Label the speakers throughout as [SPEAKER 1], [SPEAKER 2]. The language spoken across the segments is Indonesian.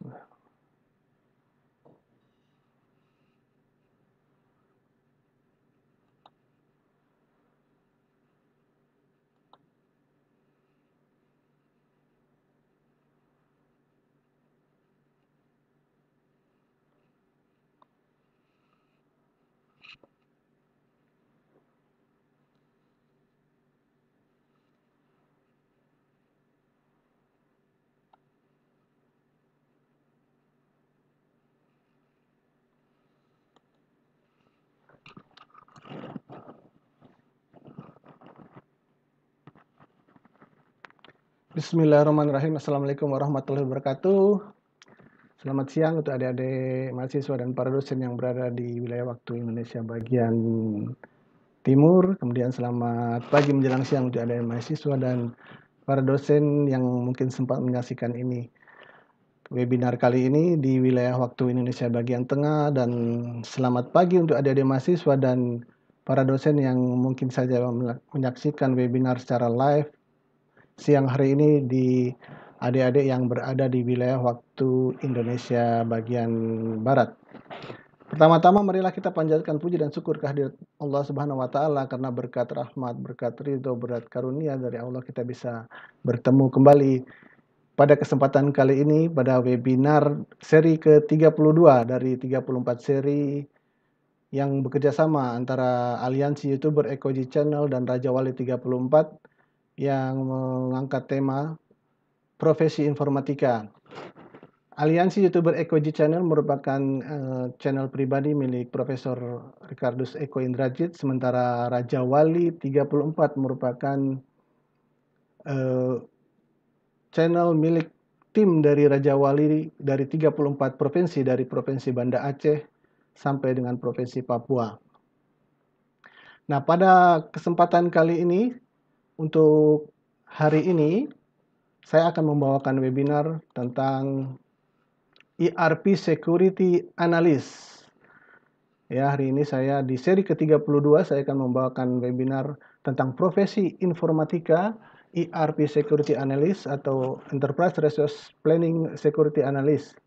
[SPEAKER 1] そうだよ。Bismillahirrahmanirrahim. Assalamualaikum warahmatullahi wabarakatuh. Selamat siang untuk adik-adik mahasiswa dan para dosen yang berada di wilayah waktu Indonesia bagian timur. Kemudian selamat pagi menjelang siang untuk adik-adik mahasiswa dan para dosen yang mungkin sempat menyaksikan ini. Webinar kali ini di wilayah waktu Indonesia bagian tengah dan selamat pagi untuk adik-adik mahasiswa dan para dosen yang mungkin saja menyaksikan webinar secara live siang hari ini di adik-adik yang berada di wilayah waktu Indonesia bagian barat. Pertama-tama marilah kita panjatkan puji dan syukur kehadirat Allah Subhanahu wa taala karena berkat rahmat, berkat ridho, berkat karunia dari Allah kita bisa bertemu kembali pada kesempatan kali ini pada webinar seri ke-32 dari 34 seri yang bekerja sama antara Aliansi YouTuber Ekoji Channel dan Raja Wali 34 yang mengangkat tema profesi informatika. Aliansi YouTuber Eko Channel merupakan uh, channel pribadi milik Profesor Ricardus Eko Indrajit, sementara Raja Wali 34 merupakan uh, channel milik tim dari Raja Wali dari 34 provinsi dari Provinsi Banda Aceh sampai dengan Provinsi Papua. Nah, pada kesempatan kali ini untuk hari ini, saya akan membawakan webinar tentang ERP Security Analyst. Ya, hari ini saya di seri ke-32 saya akan membawakan webinar tentang profesi informatika ERP Security Analyst atau Enterprise Resource Planning Security Analyst.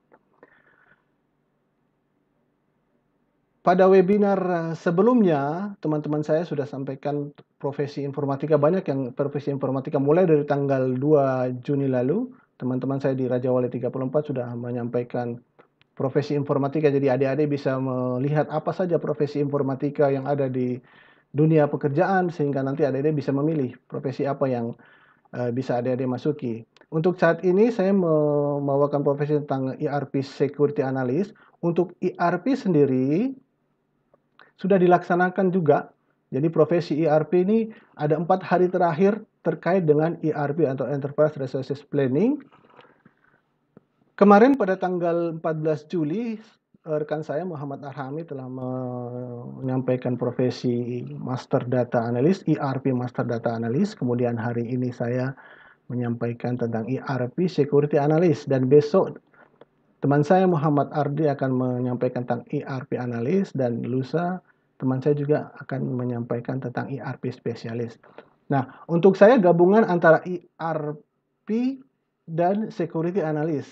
[SPEAKER 1] Pada webinar eh, sebelumnya, teman-teman saya sudah sampaikan profesi informatika banyak yang profesi informatika mulai dari tanggal 2 Juni lalu. Teman-teman saya di Raja Wali 34 sudah menyampaikan profesi informatika. Jadi adik-adik bisa melihat apa saja profesi informatika yang ada di dunia pekerjaan sehingga nanti adik-adik bisa memilih profesi apa yang eh, bisa adik-adik masuki. Untuk saat ini saya membawakan profesi tentang ERP Security Analyst. Untuk ERP sendiri sudah dilaksanakan juga. Jadi profesi ERP ini ada empat hari terakhir terkait dengan ERP atau Enterprise Resources Planning. Kemarin pada tanggal 14 Juli, rekan saya Muhammad Arhami telah menyampaikan profesi Master Data Analyst, ERP Master Data Analyst. Kemudian hari ini saya menyampaikan tentang ERP Security Analyst. Dan besok teman saya Muhammad Ardi akan menyampaikan tentang ERP Analyst dan lusa teman saya juga akan menyampaikan tentang ERP spesialis. Nah, untuk saya gabungan antara ERP dan security analis.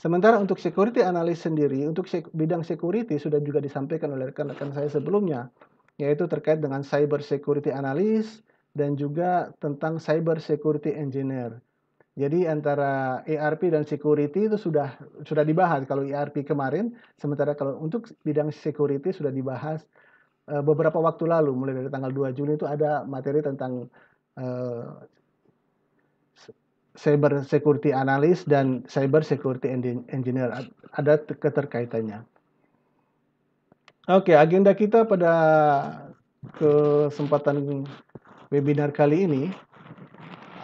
[SPEAKER 1] Sementara untuk security analis sendiri, untuk sek bidang security sudah juga disampaikan oleh rekan-rekan saya sebelumnya, yaitu terkait dengan cyber security analis dan juga tentang cyber security engineer. Jadi antara ERP dan security itu sudah sudah dibahas kalau ERP kemarin, sementara kalau untuk bidang security sudah dibahas Eh, beberapa waktu lalu mulai dari tanggal 2 Juni itu ada materi tentang uh, cyber security analyst dan cyber security engineer ada keterkaitannya. Oke, okay, agenda kita pada kesempatan webinar kali ini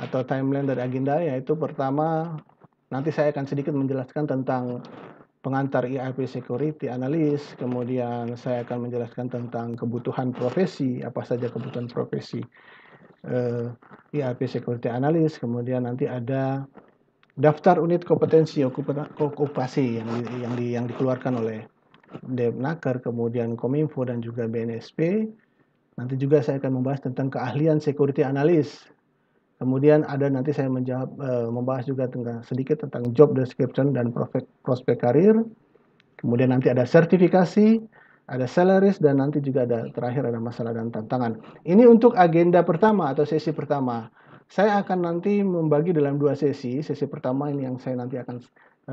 [SPEAKER 1] atau timeline dari agenda yaitu pertama nanti saya akan sedikit menjelaskan tentang pengantar e IAP Security Analis, kemudian saya akan menjelaskan tentang kebutuhan profesi, apa saja kebutuhan profesi uh, Security Analis, kemudian nanti ada daftar unit kompetensi okupasi yang di, yang, di, yang dikeluarkan oleh Depnaker, kemudian Kominfo dan juga BNSP. Nanti juga saya akan membahas tentang keahlian security analis Kemudian ada nanti saya menjawab e, membahas juga tentang sedikit tentang job description dan prospek, prospek karir. Kemudian nanti ada sertifikasi, ada salaries dan nanti juga ada terakhir ada masalah dan tantangan. Ini untuk agenda pertama atau sesi pertama. Saya akan nanti membagi dalam dua sesi. Sesi pertama ini yang saya nanti akan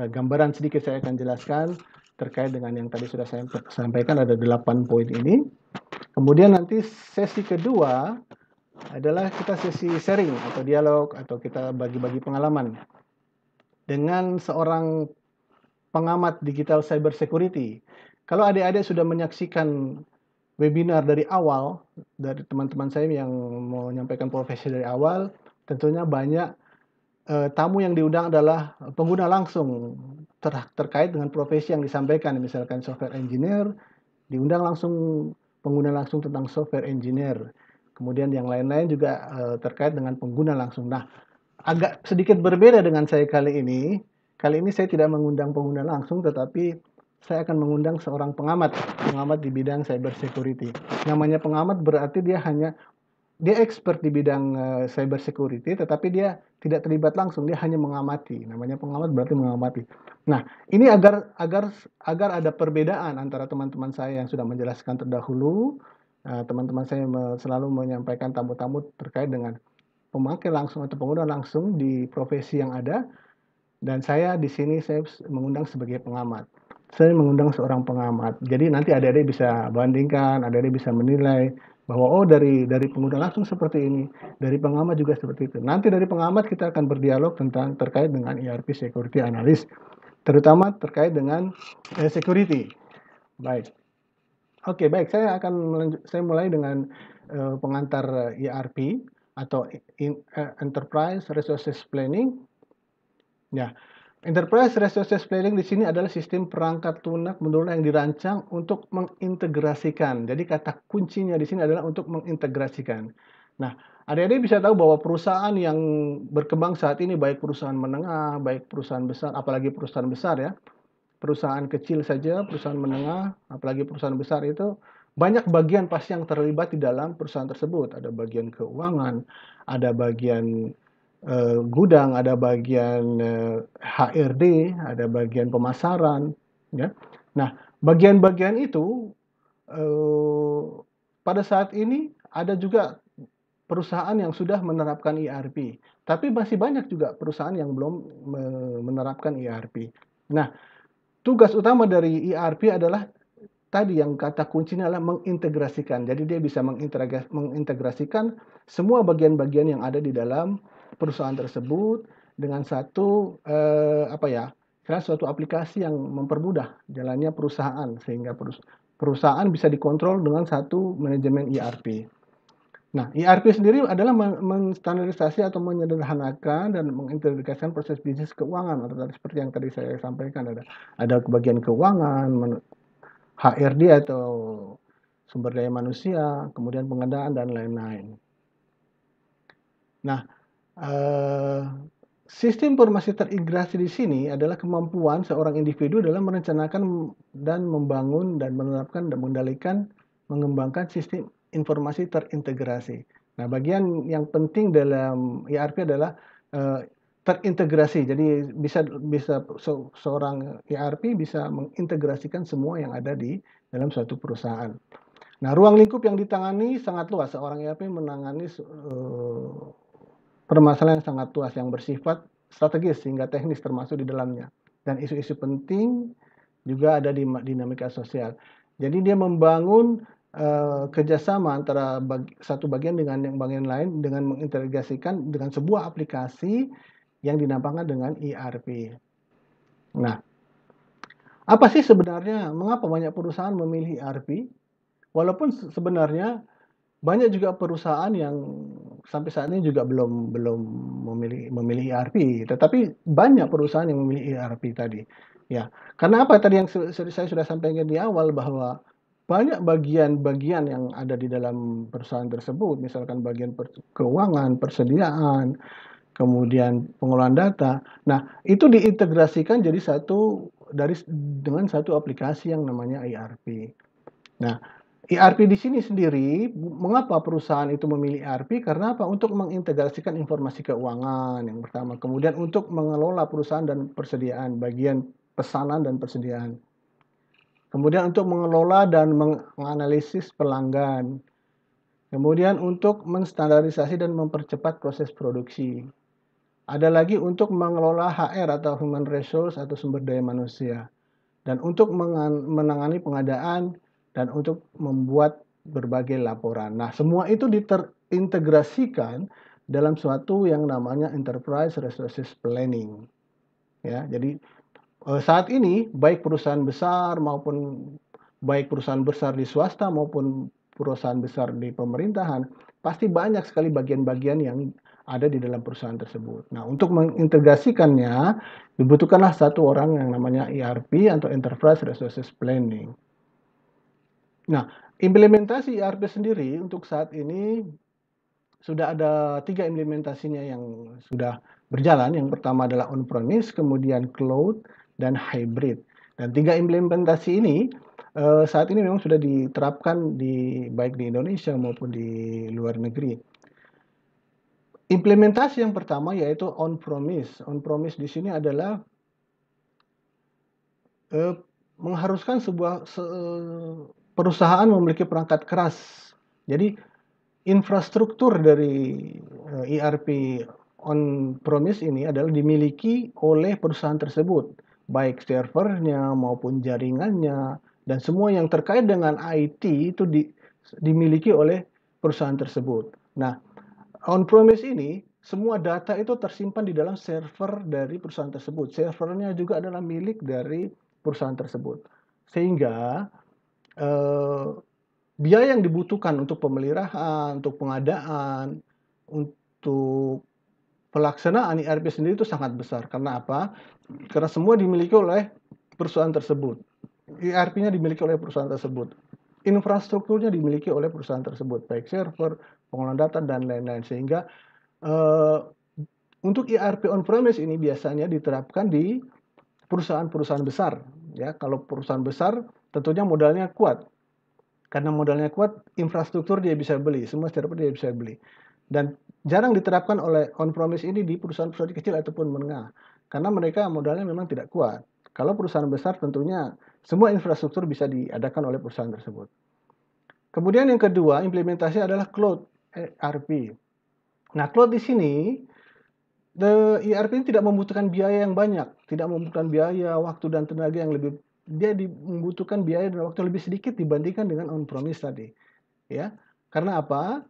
[SPEAKER 1] e, gambaran sedikit saya akan jelaskan terkait dengan yang tadi sudah saya sampaikan ada delapan poin ini. Kemudian nanti sesi kedua adalah kita sesi sharing atau dialog atau kita bagi-bagi pengalaman dengan seorang pengamat digital cyber security. Kalau adik-adik sudah menyaksikan webinar dari awal dari teman-teman saya yang mau menyampaikan profesi dari awal, tentunya banyak eh, tamu yang diundang adalah pengguna langsung ter terkait dengan profesi yang disampaikan, misalkan software engineer, diundang langsung pengguna langsung tentang software engineer kemudian yang lain-lain juga e, terkait dengan pengguna langsung. Nah, agak sedikit berbeda dengan saya kali ini. Kali ini saya tidak mengundang pengguna langsung, tetapi saya akan mengundang seorang pengamat, pengamat di bidang cyber security. Namanya pengamat berarti dia hanya dia expert di bidang e, eh, cyber security, tetapi dia tidak terlibat langsung, dia hanya mengamati. Namanya pengamat berarti mengamati. Nah, ini agar agar agar ada perbedaan antara teman-teman saya yang sudah menjelaskan terdahulu Eh, teman-teman saya selalu menyampaikan tamu-tamu terkait dengan pemakai langsung atau pengguna langsung di profesi yang ada dan saya di sini saya mengundang sebagai pengamat. Saya mengundang seorang pengamat. Jadi nanti ada adik bisa bandingkan, ada adik bisa menilai bahwa oh dari dari pengguna langsung seperti ini, dari pengamat juga seperti itu. Nanti dari pengamat kita akan berdialog tentang terkait dengan ERP security analysis, terutama terkait dengan eh, security. Baik. Oke, baik. Saya akan saya mulai dengan uh, pengantar ERP eh, e atau in, uh, Enterprise Resources Planning. Ya, Enterprise Resources Planning di sini adalah sistem perangkat lunak menurut yang dirancang untuk mengintegrasikan. Jadi kata kuncinya di sini adalah untuk mengintegrasikan. Nah, adik-adik bisa tahu bahwa perusahaan yang berkembang saat ini, baik perusahaan menengah, baik perusahaan besar, apalagi perusahaan besar ya, perusahaan kecil saja, perusahaan menengah, apalagi perusahaan besar itu banyak bagian pasti yang terlibat di dalam perusahaan tersebut. Ada bagian keuangan, ada bagian uh, gudang, ada bagian uh, eh, HRD, ada bagian pemasaran, ya. Nah, bagian-bagian itu uh, pada saat ini ada juga perusahaan yang sudah menerapkan ERP, tapi masih banyak juga perusahaan yang belum menerapkan ERP. Nah, tugas utama dari ERP adalah tadi yang kata kuncinya adalah mengintegrasikan. Jadi dia bisa mengintegrasikan semua bagian-bagian yang ada di dalam perusahaan tersebut dengan satu eh, apa ya? Karena suatu aplikasi yang mempermudah jalannya perusahaan sehingga perusahaan bisa dikontrol dengan satu manajemen ERP. Nah, ERP sendiri adalah menstandarisasi atau menyederhanakan dan mengintegrasikan proses bisnis keuangan atau tadi seperti yang tadi saya sampaikan ada ada kebagian keuangan, HRD atau sumber daya manusia, kemudian pengadaan dan lain-lain. Nah, eh, sistem informasi terintegrasi di sini adalah kemampuan seorang individu dalam merencanakan dan membangun dan menerapkan dan mengendalikan mengembangkan sistem informasi terintegrasi. Nah, bagian yang penting dalam ERP adalah uh, terintegrasi. Jadi bisa bisa so, seorang ERP bisa mengintegrasikan semua yang ada di dalam suatu perusahaan. Nah, ruang lingkup yang ditangani sangat luas. Seorang ERP menangani uh, permasalahan yang sangat luas yang bersifat strategis sehingga teknis termasuk di dalamnya. Dan isu-isu penting juga ada di dinamika sosial. Jadi dia membangun Eh, kerjasama antara bag, satu bagian dengan yang bagian lain dengan mengintegrasikan dengan sebuah aplikasi yang dinamakan dengan ERP. Nah, apa sih sebenarnya mengapa banyak perusahaan memilih ERP? Walaupun sebenarnya banyak juga perusahaan yang sampai saat ini juga belum belum memilih memilih ERP, tetapi banyak perusahaan yang memilih ERP tadi. Ya, karena apa tadi yang saya sudah sampaikan di awal bahwa banyak bagian-bagian yang ada di dalam perusahaan tersebut, misalkan bagian per keuangan, persediaan, kemudian pengelolaan data. Nah, itu diintegrasikan jadi satu dari dengan satu aplikasi yang namanya ERP. Nah, ERP di sini sendiri, mengapa perusahaan itu memilih ERP? Karena apa? Untuk mengintegrasikan informasi keuangan yang pertama, kemudian untuk mengelola perusahaan dan persediaan, bagian pesanan dan persediaan. Kemudian untuk mengelola dan menganalisis pelanggan. Kemudian untuk menstandarisasi dan mempercepat proses produksi. Ada lagi untuk mengelola HR atau human resource atau sumber daya manusia. Dan untuk menangani pengadaan dan untuk membuat berbagai laporan. Nah, semua itu diterintegrasikan dalam suatu yang namanya enterprise resources planning. Ya, jadi Eh, saat ini baik perusahaan besar maupun baik perusahaan besar di swasta maupun perusahaan besar di pemerintahan pasti banyak sekali bagian-bagian yang ada di dalam perusahaan tersebut. Nah, untuk mengintegrasikannya dibutuhkanlah satu orang yang namanya ERP atau Enterprise Resources Planning. Nah, implementasi ERP sendiri untuk saat ini sudah ada tiga implementasinya yang sudah berjalan. Yang pertama adalah on-premise, kemudian cloud, dan hybrid. Dan tiga implementasi ini uh, saat ini memang sudah diterapkan di baik di Indonesia maupun di luar negeri. Implementasi yang pertama yaitu on promise. On promise di sini adalah uh, mengharuskan sebuah se perusahaan memiliki perangkat keras. Jadi infrastruktur dari uh, eh, ERP on promise ini adalah dimiliki oleh perusahaan tersebut baik servernya maupun jaringannya dan semua yang terkait dengan IT itu di, dimiliki oleh perusahaan tersebut. Nah, on-premise ini semua data itu tersimpan di dalam server dari perusahaan tersebut. Servernya juga adalah milik dari perusahaan tersebut. Sehingga eh, biaya yang dibutuhkan untuk pemeliharaan, untuk pengadaan, untuk pelaksanaan ERP sendiri itu sangat besar. Karena apa? Karena semua dimiliki oleh perusahaan tersebut. erp nya dimiliki oleh perusahaan tersebut. Infrastrukturnya dimiliki oleh perusahaan tersebut, baik server, pengelolaan data, dan lain-lain. Sehingga uh, untuk ERP on-premise ini biasanya diterapkan di perusahaan-perusahaan besar. Ya, kalau perusahaan besar tentunya modalnya kuat. Karena modalnya kuat, infrastruktur dia bisa beli, semua server dia bisa beli. Dan jarang diterapkan oleh on promise ini di perusahaan-perusahaan kecil ataupun menengah karena mereka modalnya memang tidak kuat. Kalau perusahaan besar tentunya semua infrastruktur bisa diadakan oleh perusahaan tersebut. Kemudian yang kedua, implementasi adalah cloud ERP. Nah, cloud di sini the ERP ini tidak membutuhkan biaya yang banyak, tidak membutuhkan biaya, waktu dan tenaga yang lebih dia membutuhkan biaya dan waktu lebih sedikit dibandingkan dengan on premise tadi. Ya. Karena apa?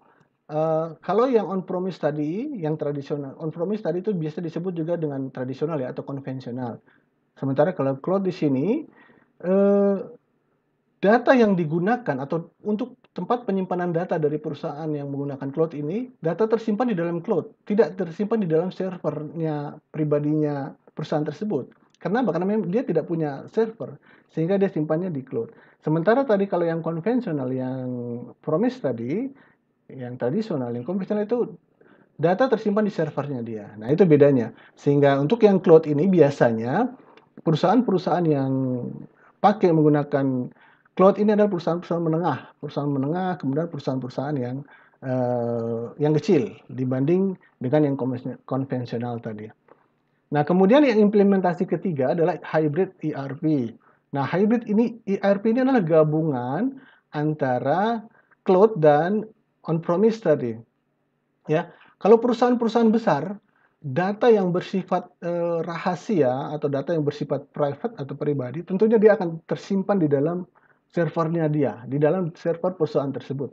[SPEAKER 1] Eh, kalau yang on promise tadi, yang tradisional, on promise tadi itu biasa disebut juga dengan tradisional ya atau konvensional. Sementara kalau cloud di sini uh, data yang digunakan atau untuk tempat penyimpanan data dari perusahaan yang menggunakan cloud ini, data tersimpan di dalam cloud, tidak tersimpan di dalam servernya pribadinya perusahaan tersebut. Karena apa? dia tidak punya server, sehingga dia simpannya di cloud. Sementara tadi kalau yang konvensional, yang promise tadi, yang tradisional yang konvensional itu data tersimpan di servernya dia. Nah, itu bedanya. Sehingga untuk yang cloud ini biasanya perusahaan-perusahaan yang pakai menggunakan cloud ini adalah perusahaan-perusahaan menengah, perusahaan menengah, kemudian perusahaan-perusahaan yang uh, yang kecil dibanding dengan yang konvensional tadi. Nah, kemudian yang implementasi ketiga adalah hybrid ERP. Nah, hybrid ini ERP ini adalah gabungan antara cloud dan on promise tadi. Ya, kalau perusahaan-perusahaan besar, data yang bersifat eh, rahasia atau data yang bersifat private atau pribadi, tentunya dia akan tersimpan di dalam servernya dia, di dalam server perusahaan tersebut.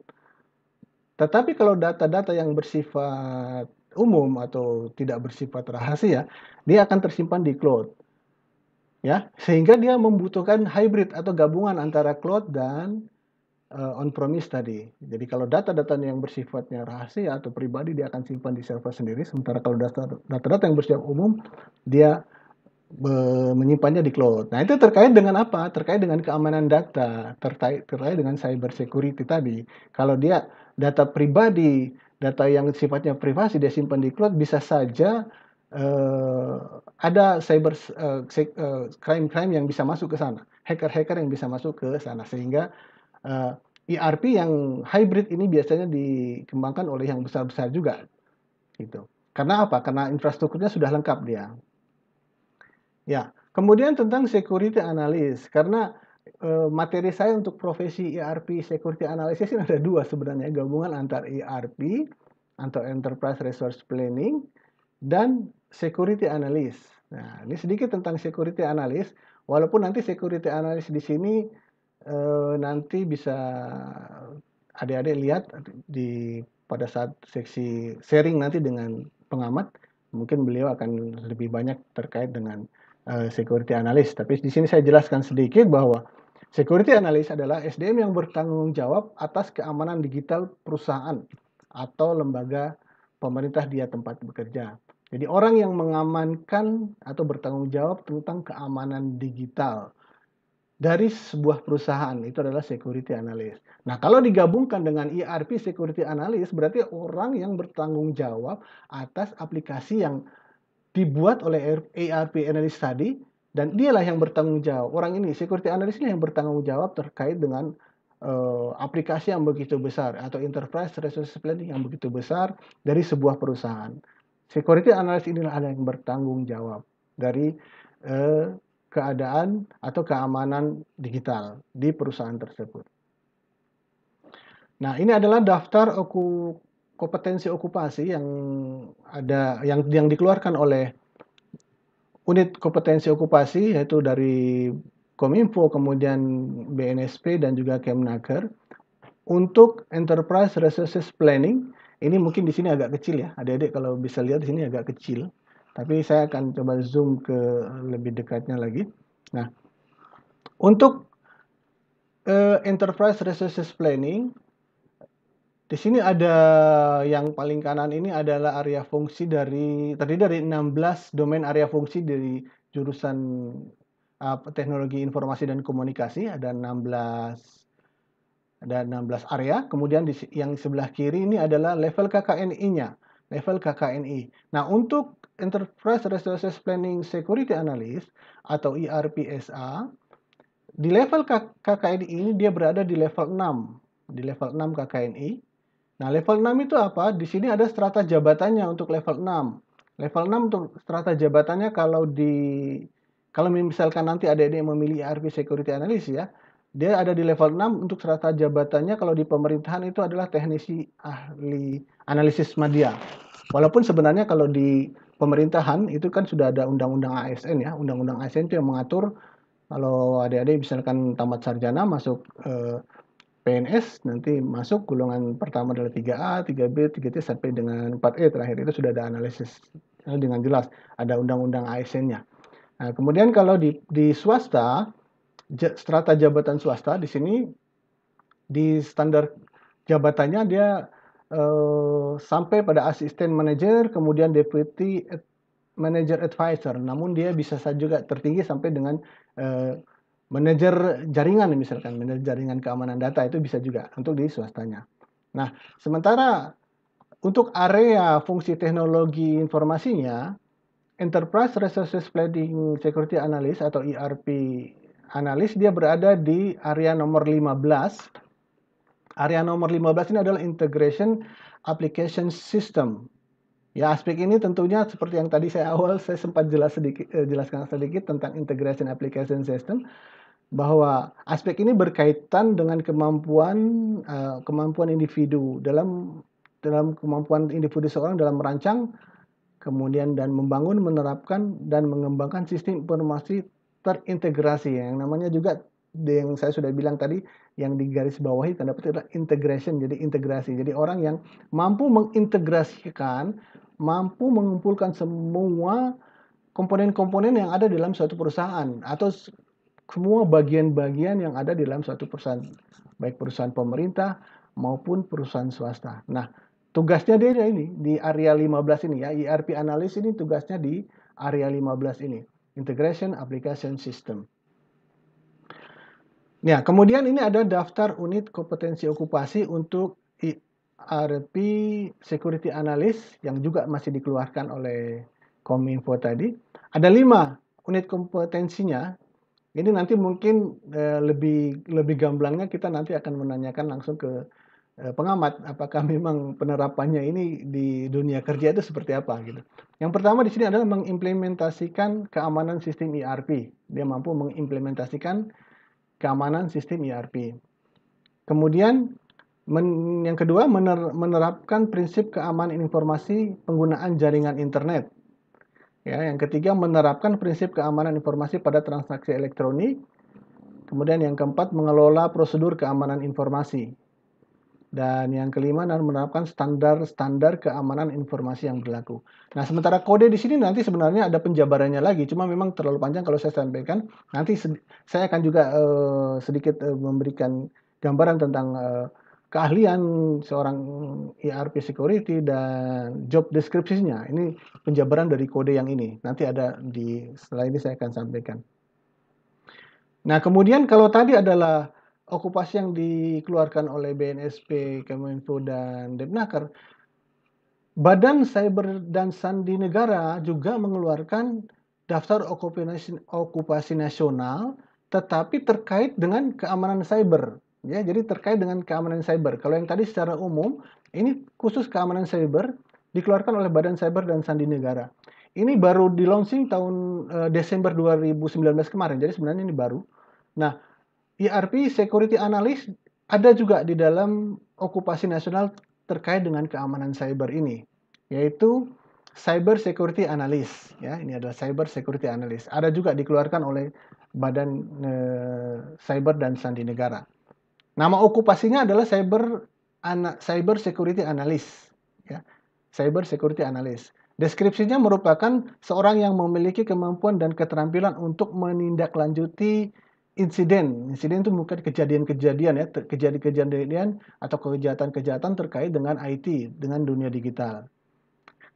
[SPEAKER 1] Tetapi kalau data-data yang bersifat umum atau tidak bersifat rahasia, dia akan tersimpan di cloud. Ya, sehingga dia membutuhkan hybrid atau gabungan antara cloud dan uh, eh, on premise tadi. Jadi kalau data-data yang bersifatnya rahasia atau pribadi dia akan simpan di server sendiri, sementara kalau data-data yang bersifat umum dia menyimpannya di cloud. Nah itu terkait dengan apa? Terkait dengan keamanan data, terkait terkait dengan cyber security tadi. Kalau dia data pribadi, data yang sifatnya privasi dia simpan di cloud, bisa saja uh, ada cyber eh, crime-crime yang bisa masuk ke sana, hacker-hacker yang bisa masuk ke sana sehingga uh, eh, ERP yang hybrid ini biasanya dikembangkan oleh yang besar-besar juga gitu. Karena apa? Karena infrastrukturnya sudah lengkap dia. Ya, kemudian tentang security analysis karena uh, materi saya untuk profesi ERP security analysis ini ada dua sebenarnya, gabungan antar ERP atau enterprise resource planning dan security analysis. Nah, ini sedikit tentang security analysis. Walaupun nanti security analysis di sini eh, nanti bisa adik-adik lihat di pada saat seksi sharing nanti dengan pengamat mungkin beliau akan lebih banyak terkait dengan uh, security analis tapi di sini saya jelaskan sedikit bahwa security analis adalah SDM yang bertanggung jawab atas keamanan digital perusahaan atau lembaga pemerintah dia tempat bekerja. Jadi orang yang mengamankan atau bertanggung jawab tentang keamanan digital dari sebuah perusahaan itu adalah security analyst. Nah, kalau digabungkan dengan ERP security analyst berarti orang yang bertanggung jawab atas aplikasi yang dibuat oleh ERP analyst tadi dan dialah yang bertanggung jawab. Orang ini security analyst ini yang bertanggung jawab terkait dengan uh, aplikasi yang begitu besar atau enterprise resource planning yang begitu besar dari sebuah perusahaan. Security analyst inilah yang bertanggung jawab dari uh, keadaan atau keamanan digital di perusahaan tersebut. Nah, ini adalah daftar oku, kompetensi okupasi yang ada yang yang dikeluarkan oleh unit kompetensi okupasi yaitu dari Kominfo, kemudian BNSP dan juga Kemnaker untuk Enterprise Resources Planning. Ini mungkin di sini agak kecil ya, adik-adik kalau bisa lihat di sini agak kecil. Tapi saya akan coba zoom ke lebih dekatnya lagi. Nah, untuk uh, enterprise resources planning, di sini ada yang paling kanan ini adalah area fungsi dari tadi dari 16 domain area fungsi dari jurusan uh, teknologi informasi dan komunikasi ada 16 ada 16 area. Kemudian di, yang sebelah kiri ini adalah level KKNI-nya, level KKNI. Nah, untuk Enterprise Resources Planning Security Analyst atau ERPSA, di level KKNI ini dia berada di level 6, di level 6 KKNI. Nah, level 6 itu apa? Di sini ada strata jabatannya untuk level 6. Level 6 untuk strata jabatannya kalau di kalau misalkan nanti ada yang memilih ERP Security Analyst ya, dia ada di level 6 untuk strata jabatannya kalau di pemerintahan itu adalah teknisi ahli analisis media. Walaupun sebenarnya kalau di pemerintahan itu kan sudah ada undang-undang ASN ya. Undang-undang ASN itu yang mengatur kalau adik-adik misalkan tamat sarjana masuk eh, PNS nanti masuk golongan pertama adalah 3A, 3B, 3C sampai dengan 4E terakhir itu sudah ada analisis eh, dengan jelas ada undang-undang ASN-nya. Nah, kemudian kalau di, di swasta, strata jabatan swasta di sini di standar jabatannya dia Eh, sampai pada asisten manajer, kemudian deputy manager advisor. Namun dia bisa saja juga tertinggi sampai dengan uh, manajer jaringan misalkan, manajer jaringan keamanan data itu bisa juga untuk di swastanya. Nah, sementara untuk area fungsi teknologi informasinya, Enterprise Resources Planning Security Analyst atau ERP Analyst, dia berada di area nomor 15 Area nomor 15 ini adalah integration application system. Ya, aspek ini tentunya seperti yang tadi saya awal saya sempat jelas sedikit eh, jelaskan sedikit tentang integration application system bahwa aspek ini berkaitan dengan kemampuan uh, kemampuan individu dalam dalam kemampuan individu seorang dalam merancang kemudian dan membangun, menerapkan dan mengembangkan sistem informasi terintegrasi yang namanya juga yang saya sudah bilang tadi yang digaris bawahi tanda petik adalah integration jadi integrasi jadi orang yang mampu mengintegrasikan mampu mengumpulkan semua komponen-komponen yang ada dalam suatu perusahaan atau semua bagian-bagian yang ada dalam suatu perusahaan baik perusahaan pemerintah maupun perusahaan swasta. Nah, tugasnya dia ini di area 15 ini ya, ERP analis ini tugasnya di area 15 ini, integration application system. Ya, kemudian ini ada daftar unit kompetensi okupasi untuk ERP Security Analyst yang juga masih dikeluarkan oleh Kominfo tadi. Ada lima unit kompetensinya. Ini nanti mungkin eh, lebih lebih gamblangnya kita nanti akan menanyakan langsung ke eh, pengamat apakah memang penerapannya ini di dunia kerja itu seperti apa gitu. Yang pertama di sini adalah mengimplementasikan keamanan sistem ERP. Dia mampu mengimplementasikan keamanan sistem ERP. Kemudian men, yang kedua mener, menerapkan prinsip keamanan informasi penggunaan jaringan internet. Ya, yang ketiga menerapkan prinsip keamanan informasi pada transaksi elektronik. Kemudian yang keempat mengelola prosedur keamanan informasi. Dan yang kelima dan menerapkan standar-standar keamanan informasi yang berlaku. Nah, sementara kode di sini nanti sebenarnya ada penjabarannya lagi, cuma memang terlalu panjang kalau saya sampaikan. Nanti saya akan juga uh, sedikit uh, memberikan gambaran tentang uh, keahlian seorang mm, ERP security dan job description Ini penjabaran dari kode yang ini. Nanti ada di setelah ini saya akan sampaikan. Nah, kemudian kalau tadi adalah okupasi yang dikeluarkan oleh BNSP, Kemenko dan Depnaker, Badan Cyber dan Sandi Negara juga mengeluarkan daftar okupasi, nasional tetapi terkait dengan keamanan cyber. Ya, jadi terkait dengan keamanan cyber. Kalau yang tadi secara umum, ini khusus keamanan cyber dikeluarkan oleh Badan Cyber dan Sandi Negara. Ini baru di launching tahun eh, Desember 2019 kemarin. Jadi sebenarnya ini baru. Nah, ERP security analyst ada juga di dalam okupasi nasional terkait dengan keamanan cyber ini, yaitu cyber security analyst Ya, ini adalah cyber security analyst Ada juga dikeluarkan oleh Badan e, Cyber dan Sandi Negara. Nama okupasinya adalah cyber ana, cyber security analyst Ya, cyber security analyst Deskripsinya merupakan seorang yang memiliki kemampuan dan keterampilan untuk menindaklanjuti insiden. Insiden itu bukan kejadian-kejadian ya, kejadian-kejadian atau kejahatan-kejahatan terkait dengan IT, dengan dunia digital.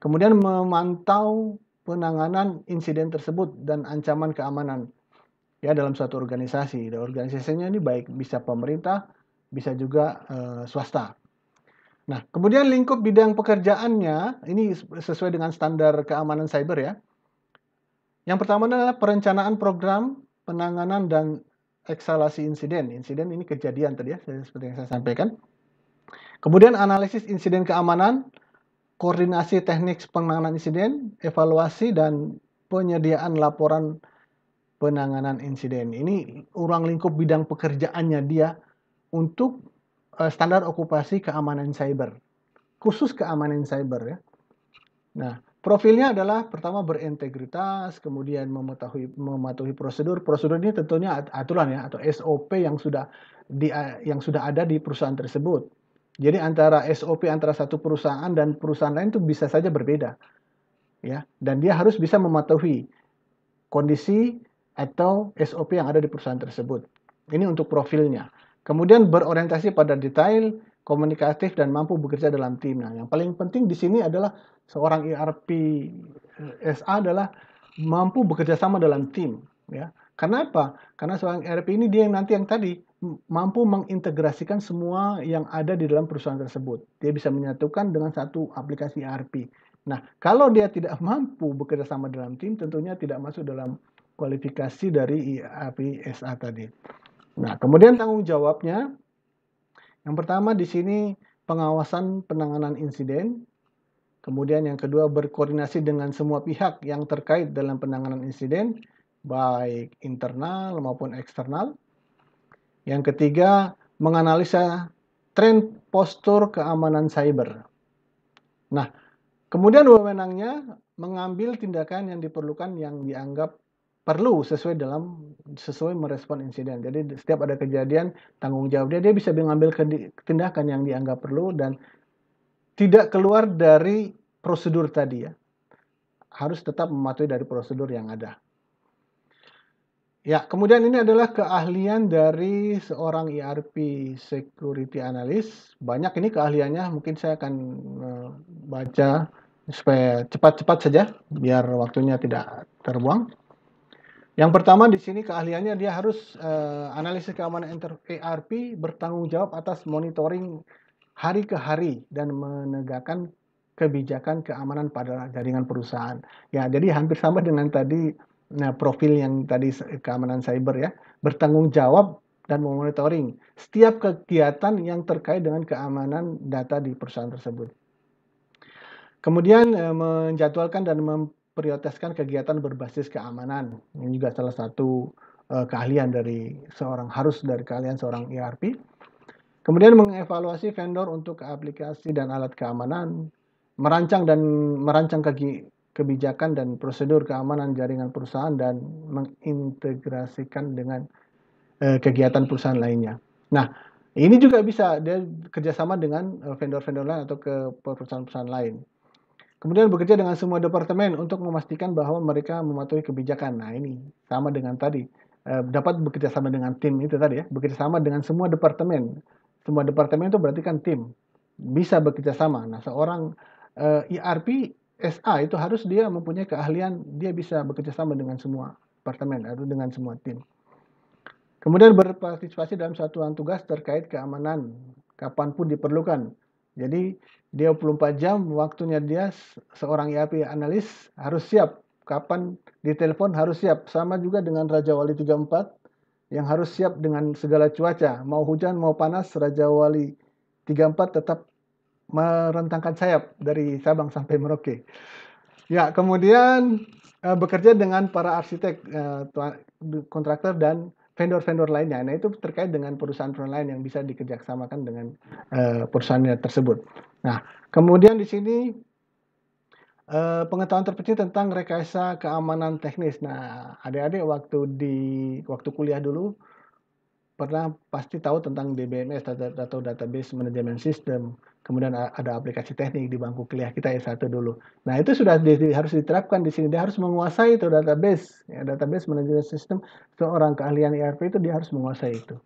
[SPEAKER 1] Kemudian memantau penanganan insiden tersebut dan ancaman keamanan ya dalam suatu organisasi. Dan organisasinya ini baik bisa pemerintah, bisa juga e, swasta. Nah, kemudian lingkup bidang pekerjaannya ini sesuai dengan standar keamanan cyber ya. Yang pertama adalah perencanaan program penanganan dan eksalasi insiden. Insiden ini kejadian tadi ya, seperti yang saya sampaikan. Kemudian analisis insiden keamanan, koordinasi teknik penanganan insiden, evaluasi dan penyediaan laporan penanganan insiden. Ini urang lingkup bidang pekerjaannya dia untuk eh, standar okupasi keamanan cyber. Khusus keamanan cyber ya. Nah, Profilnya adalah pertama berintegritas, kemudian mematuhi, mematuhi prosedur. Prosedur ini tentunya aturan ya atau SOP yang sudah di, yang sudah ada di perusahaan tersebut. Jadi antara SOP antara satu perusahaan dan perusahaan lain itu bisa saja berbeda. Ya, dan dia harus bisa mematuhi kondisi atau SOP yang ada di perusahaan tersebut. Ini untuk profilnya. Kemudian berorientasi pada detail, komunikatif dan mampu bekerja dalam tim. Nah, yang paling penting di sini adalah seorang ERP eh, SA adalah mampu bekerja sama dalam tim, ya. Karena Karena seorang ERP ini dia yang nanti yang tadi mampu mengintegrasikan semua yang ada di dalam perusahaan tersebut. Dia bisa menyatukan dengan satu aplikasi ERP. Nah, kalau dia tidak mampu bekerja sama dalam tim, tentunya tidak masuk dalam kualifikasi dari ERP SA tadi. Nah, kemudian tanggung jawabnya yang pertama di sini pengawasan penanganan insiden. Kemudian yang kedua berkoordinasi dengan semua pihak yang terkait dalam penanganan insiden, baik internal maupun eksternal. Yang ketiga menganalisa tren postur keamanan cyber. Nah, kemudian wewenangnya mengambil tindakan yang diperlukan yang dianggap perlu sesuai dalam sesuai merespon insiden. Jadi setiap ada kejadian tanggung jawabnya dia bisa mengambil tindakan yang dianggap perlu dan tidak keluar dari prosedur tadi ya. Harus tetap mematuhi dari prosedur yang ada. Ya, kemudian ini adalah keahlian dari seorang ERP security analyst. Banyak ini keahliannya, mungkin saya akan e, baca supaya cepat-cepat saja biar waktunya tidak terbuang. Yang pertama di sini keahliannya dia harus uh, analisis keamanan enter ERP bertanggung jawab atas monitoring hari ke hari dan menegakkan kebijakan keamanan pada jaringan perusahaan. Ya, jadi hampir sama dengan tadi nah, profil yang tadi keamanan cyber ya, bertanggung jawab dan memonitoring setiap kegiatan yang terkait dengan keamanan data di perusahaan tersebut. Kemudian eh, menjadwalkan dan mem prioritaskan kegiatan berbasis keamanan yang juga salah satu uh, keahlian dari seorang harus dari kalian seorang ERP. Kemudian mengevaluasi vendor untuk aplikasi dan alat keamanan, merancang dan merancang kegi, kebijakan dan prosedur keamanan jaringan perusahaan dan mengintegrasikan dengan uh, kegiatan perusahaan lainnya. Nah, ini juga bisa dia kerjasama dengan eh, vendor-vendor lain atau ke perusahaan-perusahaan lain. Kemudian bekerja dengan semua departemen untuk memastikan bahwa mereka mematuhi kebijakan. Nah ini sama dengan tadi eh, dapat bekerja sama dengan tim itu tadi ya bekerja sama dengan semua departemen. Semua departemen itu berarti kan tim bisa bekerja sama. Nah seorang ERP eh, e SA itu harus dia mempunyai keahlian dia bisa bekerja sama dengan semua departemen atau dengan semua tim. Kemudian berpartisipasi dalam satuan tugas terkait keamanan kapanpun diperlukan jadi 24 jam waktunya dia seorang IAP analis harus siap kapan ditelepon harus siap sama juga dengan Raja Wali 34 yang harus siap dengan segala cuaca mau hujan mau panas Raja Wali 34 tetap merentangkan sayap dari Sabang sampai Merauke. Ya, kemudian eh, bekerja dengan para arsitek, eh, kontraktor dan vendor-vendor lainnya. Nah, itu terkait dengan perusahaan-perusahaan lain yang bisa dikejaksamakan dengan uh, perusahaannya tersebut. Nah, kemudian di sini uh, pengetahuan terpenting tentang rekayasa keamanan teknis. Nah, adik-adik waktu di waktu kuliah dulu pernah pasti tahu tentang DBMS atau database management system kemudian ada aplikasi teknik di bangku kuliah kita yang satu dulu. Nah, itu sudah di, di, harus diterapkan di sini. Dia harus menguasai itu database. Ya, database manajemen sistem seorang keahlian ERP itu dia harus menguasai itu.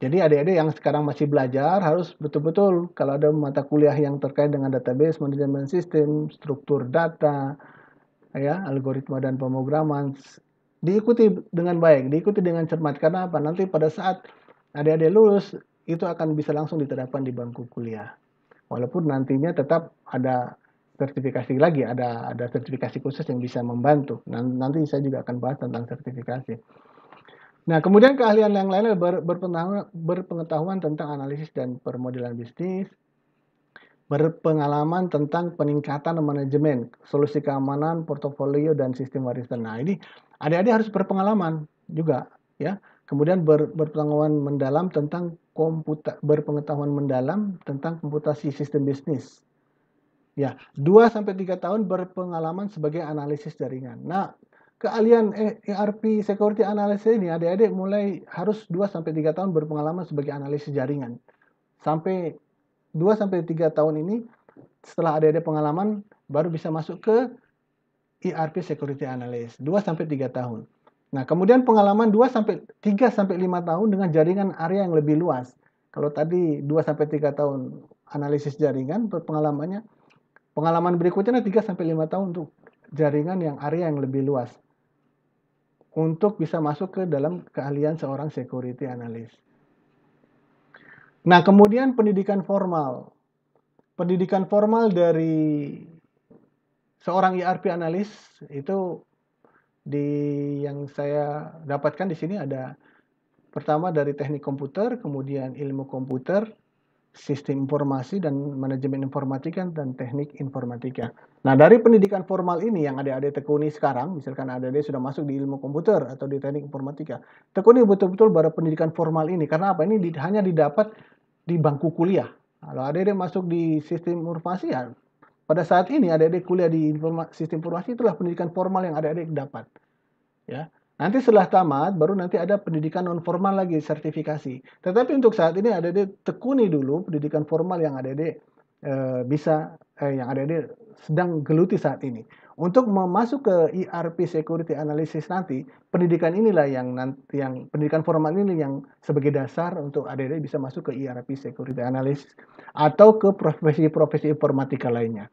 [SPEAKER 1] Jadi adik-adik yang sekarang masih belajar harus betul-betul kalau ada mata kuliah yang terkait dengan database manajemen sistem, struktur data, ya, algoritma dan pemrograman diikuti dengan baik, diikuti dengan cermat karena apa? Nanti pada saat adik-adik lulus itu akan bisa langsung diterapkan di bangku kuliah walaupun nantinya tetap ada sertifikasi lagi, ada ada sertifikasi khusus yang bisa membantu. Nanti saya juga akan bahas tentang sertifikasi. Nah, kemudian keahlian yang lain ber, berpengetahuan tentang analisis dan permodelan bisnis, berpengalaman tentang peningkatan manajemen, solusi keamanan, portofolio dan sistem warisan. Nah, ini adik-adik harus berpengalaman juga ya. Kemudian ber, berpengetahuan mendalam tentang komputa berpengetahuan mendalam tentang komputasi sistem bisnis. Ya, 2 sampai 3 tahun berpengalaman sebagai analisis jaringan. Nah, keahlian ERP eh, e security analysis ini adik-adik mulai harus 2 sampai 3 tahun berpengalaman sebagai analisis jaringan. Sampai 2 sampai 3 tahun ini setelah adik-adik pengalaman baru bisa masuk ke ERP security analysis 2 sampai 3 tahun. Nah, kemudian pengalaman 2 sampai 3 sampai 5 tahun dengan jaringan area yang lebih luas. Kalau tadi 2 sampai 3 tahun analisis jaringan pengalamannya, pengalaman berikutnya 3 sampai 5 tahun untuk jaringan yang area yang lebih luas. Untuk bisa masuk ke dalam keahlian seorang security analyst. Nah, kemudian pendidikan formal. Pendidikan formal dari seorang ERP analis itu di yang saya dapatkan di sini ada pertama dari teknik komputer, kemudian ilmu komputer, sistem informasi dan manajemen informatika dan teknik informatika. Nah, dari pendidikan formal ini yang ada adik tekuni sekarang, misalkan ada adik sudah masuk di ilmu komputer atau di teknik informatika, tekuni betul-betul baru pendidikan formal ini. Karena apa? Ini hanya didapat di bangku kuliah. Kalau ada adik masuk di sistem informasi, ya pada saat ini adik-adik kuliah di informa sistem informasi itulah pendidikan formal yang adik-adik dapat. Ya. Nanti setelah tamat baru nanti ada pendidikan non formal lagi sertifikasi. Tetapi untuk saat ini adik-adik tekuni dulu pendidikan formal yang adik-adik e, bisa eh, yang adik-adik sedang geluti saat ini. Untuk masuk ke ERP Security Analysis nanti, pendidikan inilah yang nanti, yang pendidikan formal ini yang sebagai dasar untuk adik-adik bisa masuk ke ERP Security Analysis atau ke profesi-profesi informatika lainnya.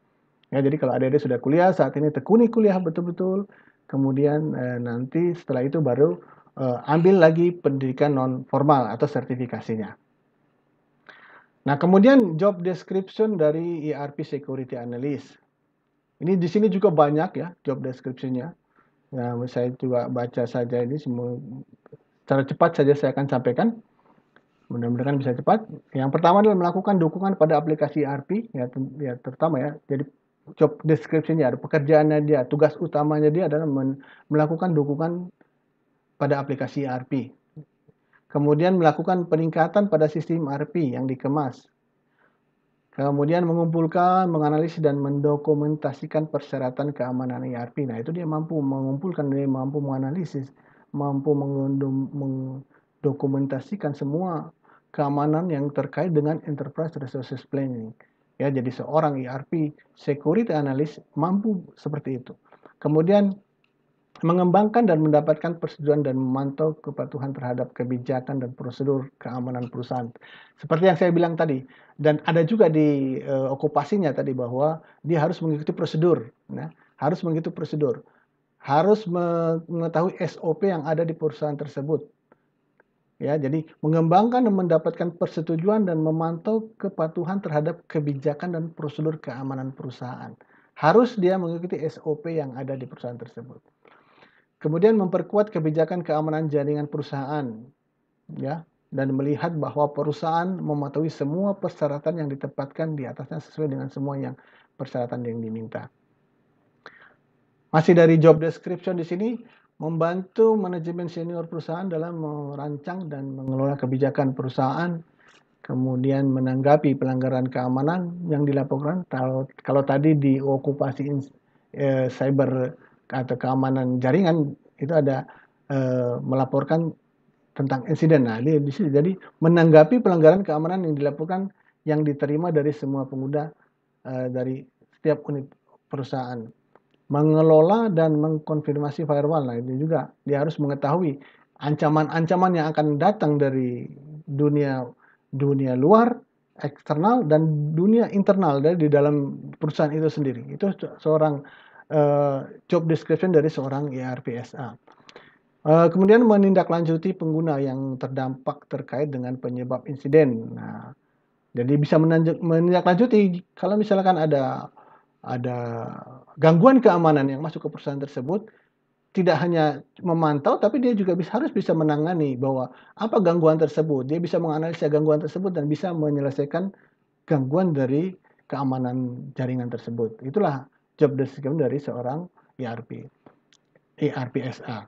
[SPEAKER 1] Ya, jadi kalau adik-adik sudah kuliah, saat ini tekuni kuliah betul-betul. Kemudian eh, nanti setelah itu baru eh, ambil lagi pendidikan non formal atau sertifikasinya. Nah, kemudian job description dari ERP Security Analyst. Ini di sini juga banyak ya job description-nya. Nah, saya juga baca saja ini semua secara cepat saja saya akan sampaikan. Mudah-mudahan bisa cepat. Yang pertama adalah melakukan dukungan pada aplikasi ERP ya, ya terutama ya. Jadi job description-nya, pekerjaannya dia, tugas utamanya dia adalah melakukan dukungan pada aplikasi ERP. Kemudian melakukan peningkatan pada sistem ERP yang dikemas. Kemudian mengumpulkan, menganalisis dan mendokumentasikan persyaratan keamanan ERP. Nah, itu dia mampu mengumpulkan, dia mampu menganalisis, mampu mendokumentasikan semua keamanan yang terkait dengan enterprise resources planning. Ya, jadi seorang ERP security analyst mampu seperti itu. Kemudian mengembangkan dan mendapatkan persetujuan dan memantau kepatuhan terhadap kebijakan dan prosedur keamanan perusahaan. Seperti yang saya bilang tadi, dan ada juga di uh, okupasinya tadi bahwa dia harus mengikuti prosedur, ya, harus mengikuti prosedur, harus mengetahui SOP yang ada di perusahaan tersebut, ya jadi mengembangkan dan mendapatkan persetujuan dan memantau kepatuhan terhadap kebijakan dan prosedur keamanan perusahaan harus dia mengikuti SOP yang ada di perusahaan tersebut kemudian memperkuat kebijakan keamanan jaringan perusahaan ya dan melihat bahwa perusahaan mematuhi semua persyaratan yang ditempatkan di atasnya sesuai dengan semua yang persyaratan yang diminta masih dari job description di sini membantu manajemen senior perusahaan dalam merancang dan mengelola kebijakan perusahaan, kemudian menanggapi pelanggaran keamanan yang dilaporkan. Kalau, kalau tadi di okupasi eh, cyber atau keamanan jaringan itu ada eh, melaporkan tentang insiden. Nah, di sini jadi menanggapi pelanggaran keamanan yang dilaporkan yang diterima dari semua pengguna eh, dari setiap unit perusahaan mengelola dan mengkonfirmasi firewall. Nah, ini juga dia harus mengetahui ancaman-ancaman yang akan datang dari dunia dunia luar, eksternal dan dunia internal dari di dalam perusahaan itu sendiri. Itu seorang uh, job description dari seorang ERPSA. Uh, eh, kemudian menindaklanjuti pengguna yang terdampak terkait dengan penyebab insiden. Nah, jadi bisa menindaklanjuti kalau misalkan ada ada gangguan keamanan yang masuk ke perusahaan tersebut, tidak hanya memantau tapi dia juga bisa, harus bisa menangani bahwa apa gangguan tersebut. Dia bisa menganalisa gangguan tersebut dan bisa menyelesaikan gangguan dari keamanan jaringan tersebut. Itulah job description dari seorang ERP. ERPSA.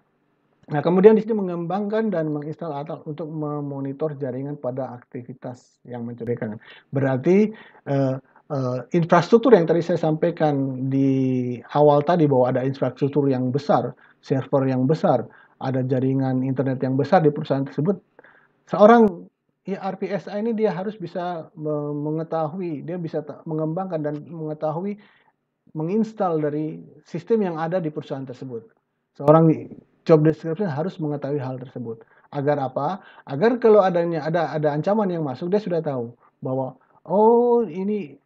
[SPEAKER 1] Nah, kemudian di sini mengembangkan dan menginstal atau untuk memonitor jaringan pada aktivitas yang mencurigakan. Berarti eh, uh, infrastruktur yang tadi saya sampaikan di awal tadi bahwa ada infrastruktur yang besar, server yang besar, ada jaringan internet yang besar di perusahaan tersebut, seorang ERP ini dia harus bisa mengetahui, dia bisa mengembangkan dan mengetahui menginstal dari sistem yang ada di perusahaan tersebut. Seorang job description harus mengetahui hal tersebut. Agar apa? Agar kalau adanya ada ada ancaman yang masuk dia sudah tahu bahwa oh ini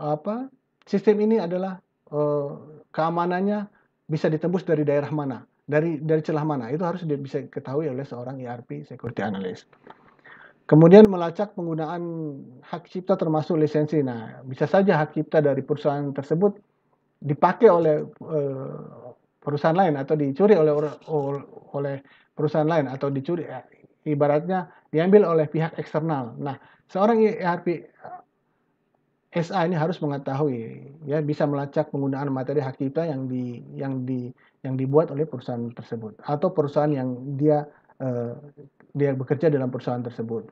[SPEAKER 1] apa sistem ini adalah uh, keamanannya bisa ditembus dari daerah mana, dari dari celah mana. Itu harus bisa diketahui oleh seorang ERP security analyst. Kemudian melacak penggunaan hak cipta termasuk lisensi. Nah, bisa saja hak cipta dari perusahaan tersebut dipakai oleh uh, perusahaan lain atau dicuri oleh oleh perusahaan lain atau dicuri ibaratnya diambil oleh pihak eksternal. Nah, seorang ERP SA ini harus mengetahui ya bisa melacak penggunaan materi hak cipta yang di yang di yang dibuat oleh perusahaan tersebut atau perusahaan yang dia eh, dia bekerja dalam perusahaan tersebut.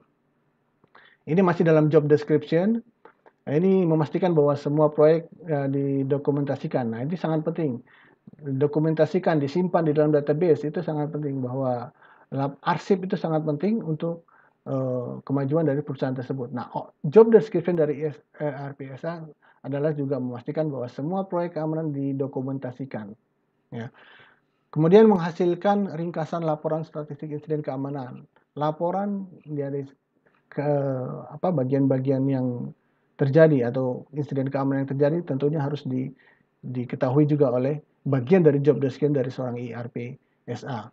[SPEAKER 1] Ini masih dalam job description. Nah, ini memastikan bahwa semua proyek eh, didokumentasikan. Nah, ini sangat penting. Dokumentasikan, disimpan di dalam database itu sangat penting bahwa arsip itu sangat penting untuk Eh, kemajuan dari perusahaan tersebut. Nah, oh, job description dari e eh, RPSA adalah juga memastikan bahwa semua proyek keamanan didokumentasikan. Ya. Kemudian menghasilkan ringkasan laporan statistik insiden keamanan. Laporan dari ke apa bagian-bagian yang terjadi atau insiden keamanan yang terjadi tentunya harus di, diketahui juga oleh bagian dari job description dari seorang IRP e SA.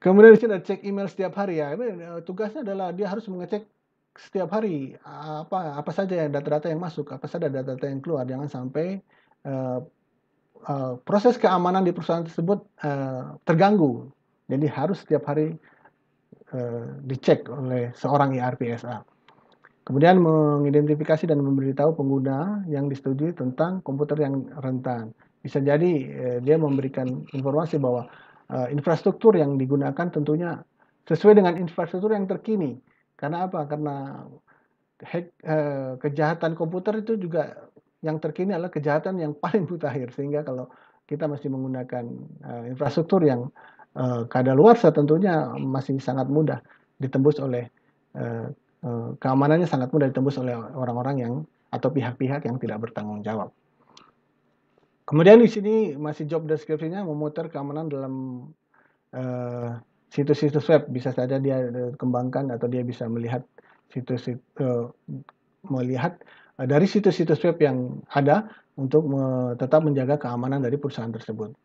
[SPEAKER 1] Kemudian di sini ada cek email setiap hari ya. Ini eh, Tugasnya adalah dia harus mengecek setiap hari eh, apa apa saja yang data-data yang masuk, apa saja data-data yang keluar. Jangan sampai uh, uh, proses keamanan di perusahaan tersebut uh, terganggu. Jadi harus setiap hari uh, dicek oleh seorang IRPSA. Kemudian mengidentifikasi dan memberitahu pengguna yang disetujui tentang komputer yang rentan. Bisa jadi uh, dia memberikan informasi bahwa Eh, infrastruktur yang digunakan tentunya sesuai dengan infrastruktur yang terkini. Karena apa? Karena hack, uh, kejahatan komputer itu juga yang terkini adalah kejahatan yang paling mutakhir sehingga kalau kita masih menggunakan uh, infrastruktur yang keadaan kadaluarsa tentunya masih sangat mudah ditembus oleh uh, keamanannya sangat mudah ditembus oleh orang-orang yang atau pihak-pihak yang tidak bertanggung jawab. Kemudian di sini masih job description memutar keamanan dalam situs eh, situs-situs web. Bisa saja dia kembangkan atau dia bisa melihat situs uh, melihat uh, dari situs-situs web yang ada untuk me tetap menjaga keamanan dari perusahaan tersebut.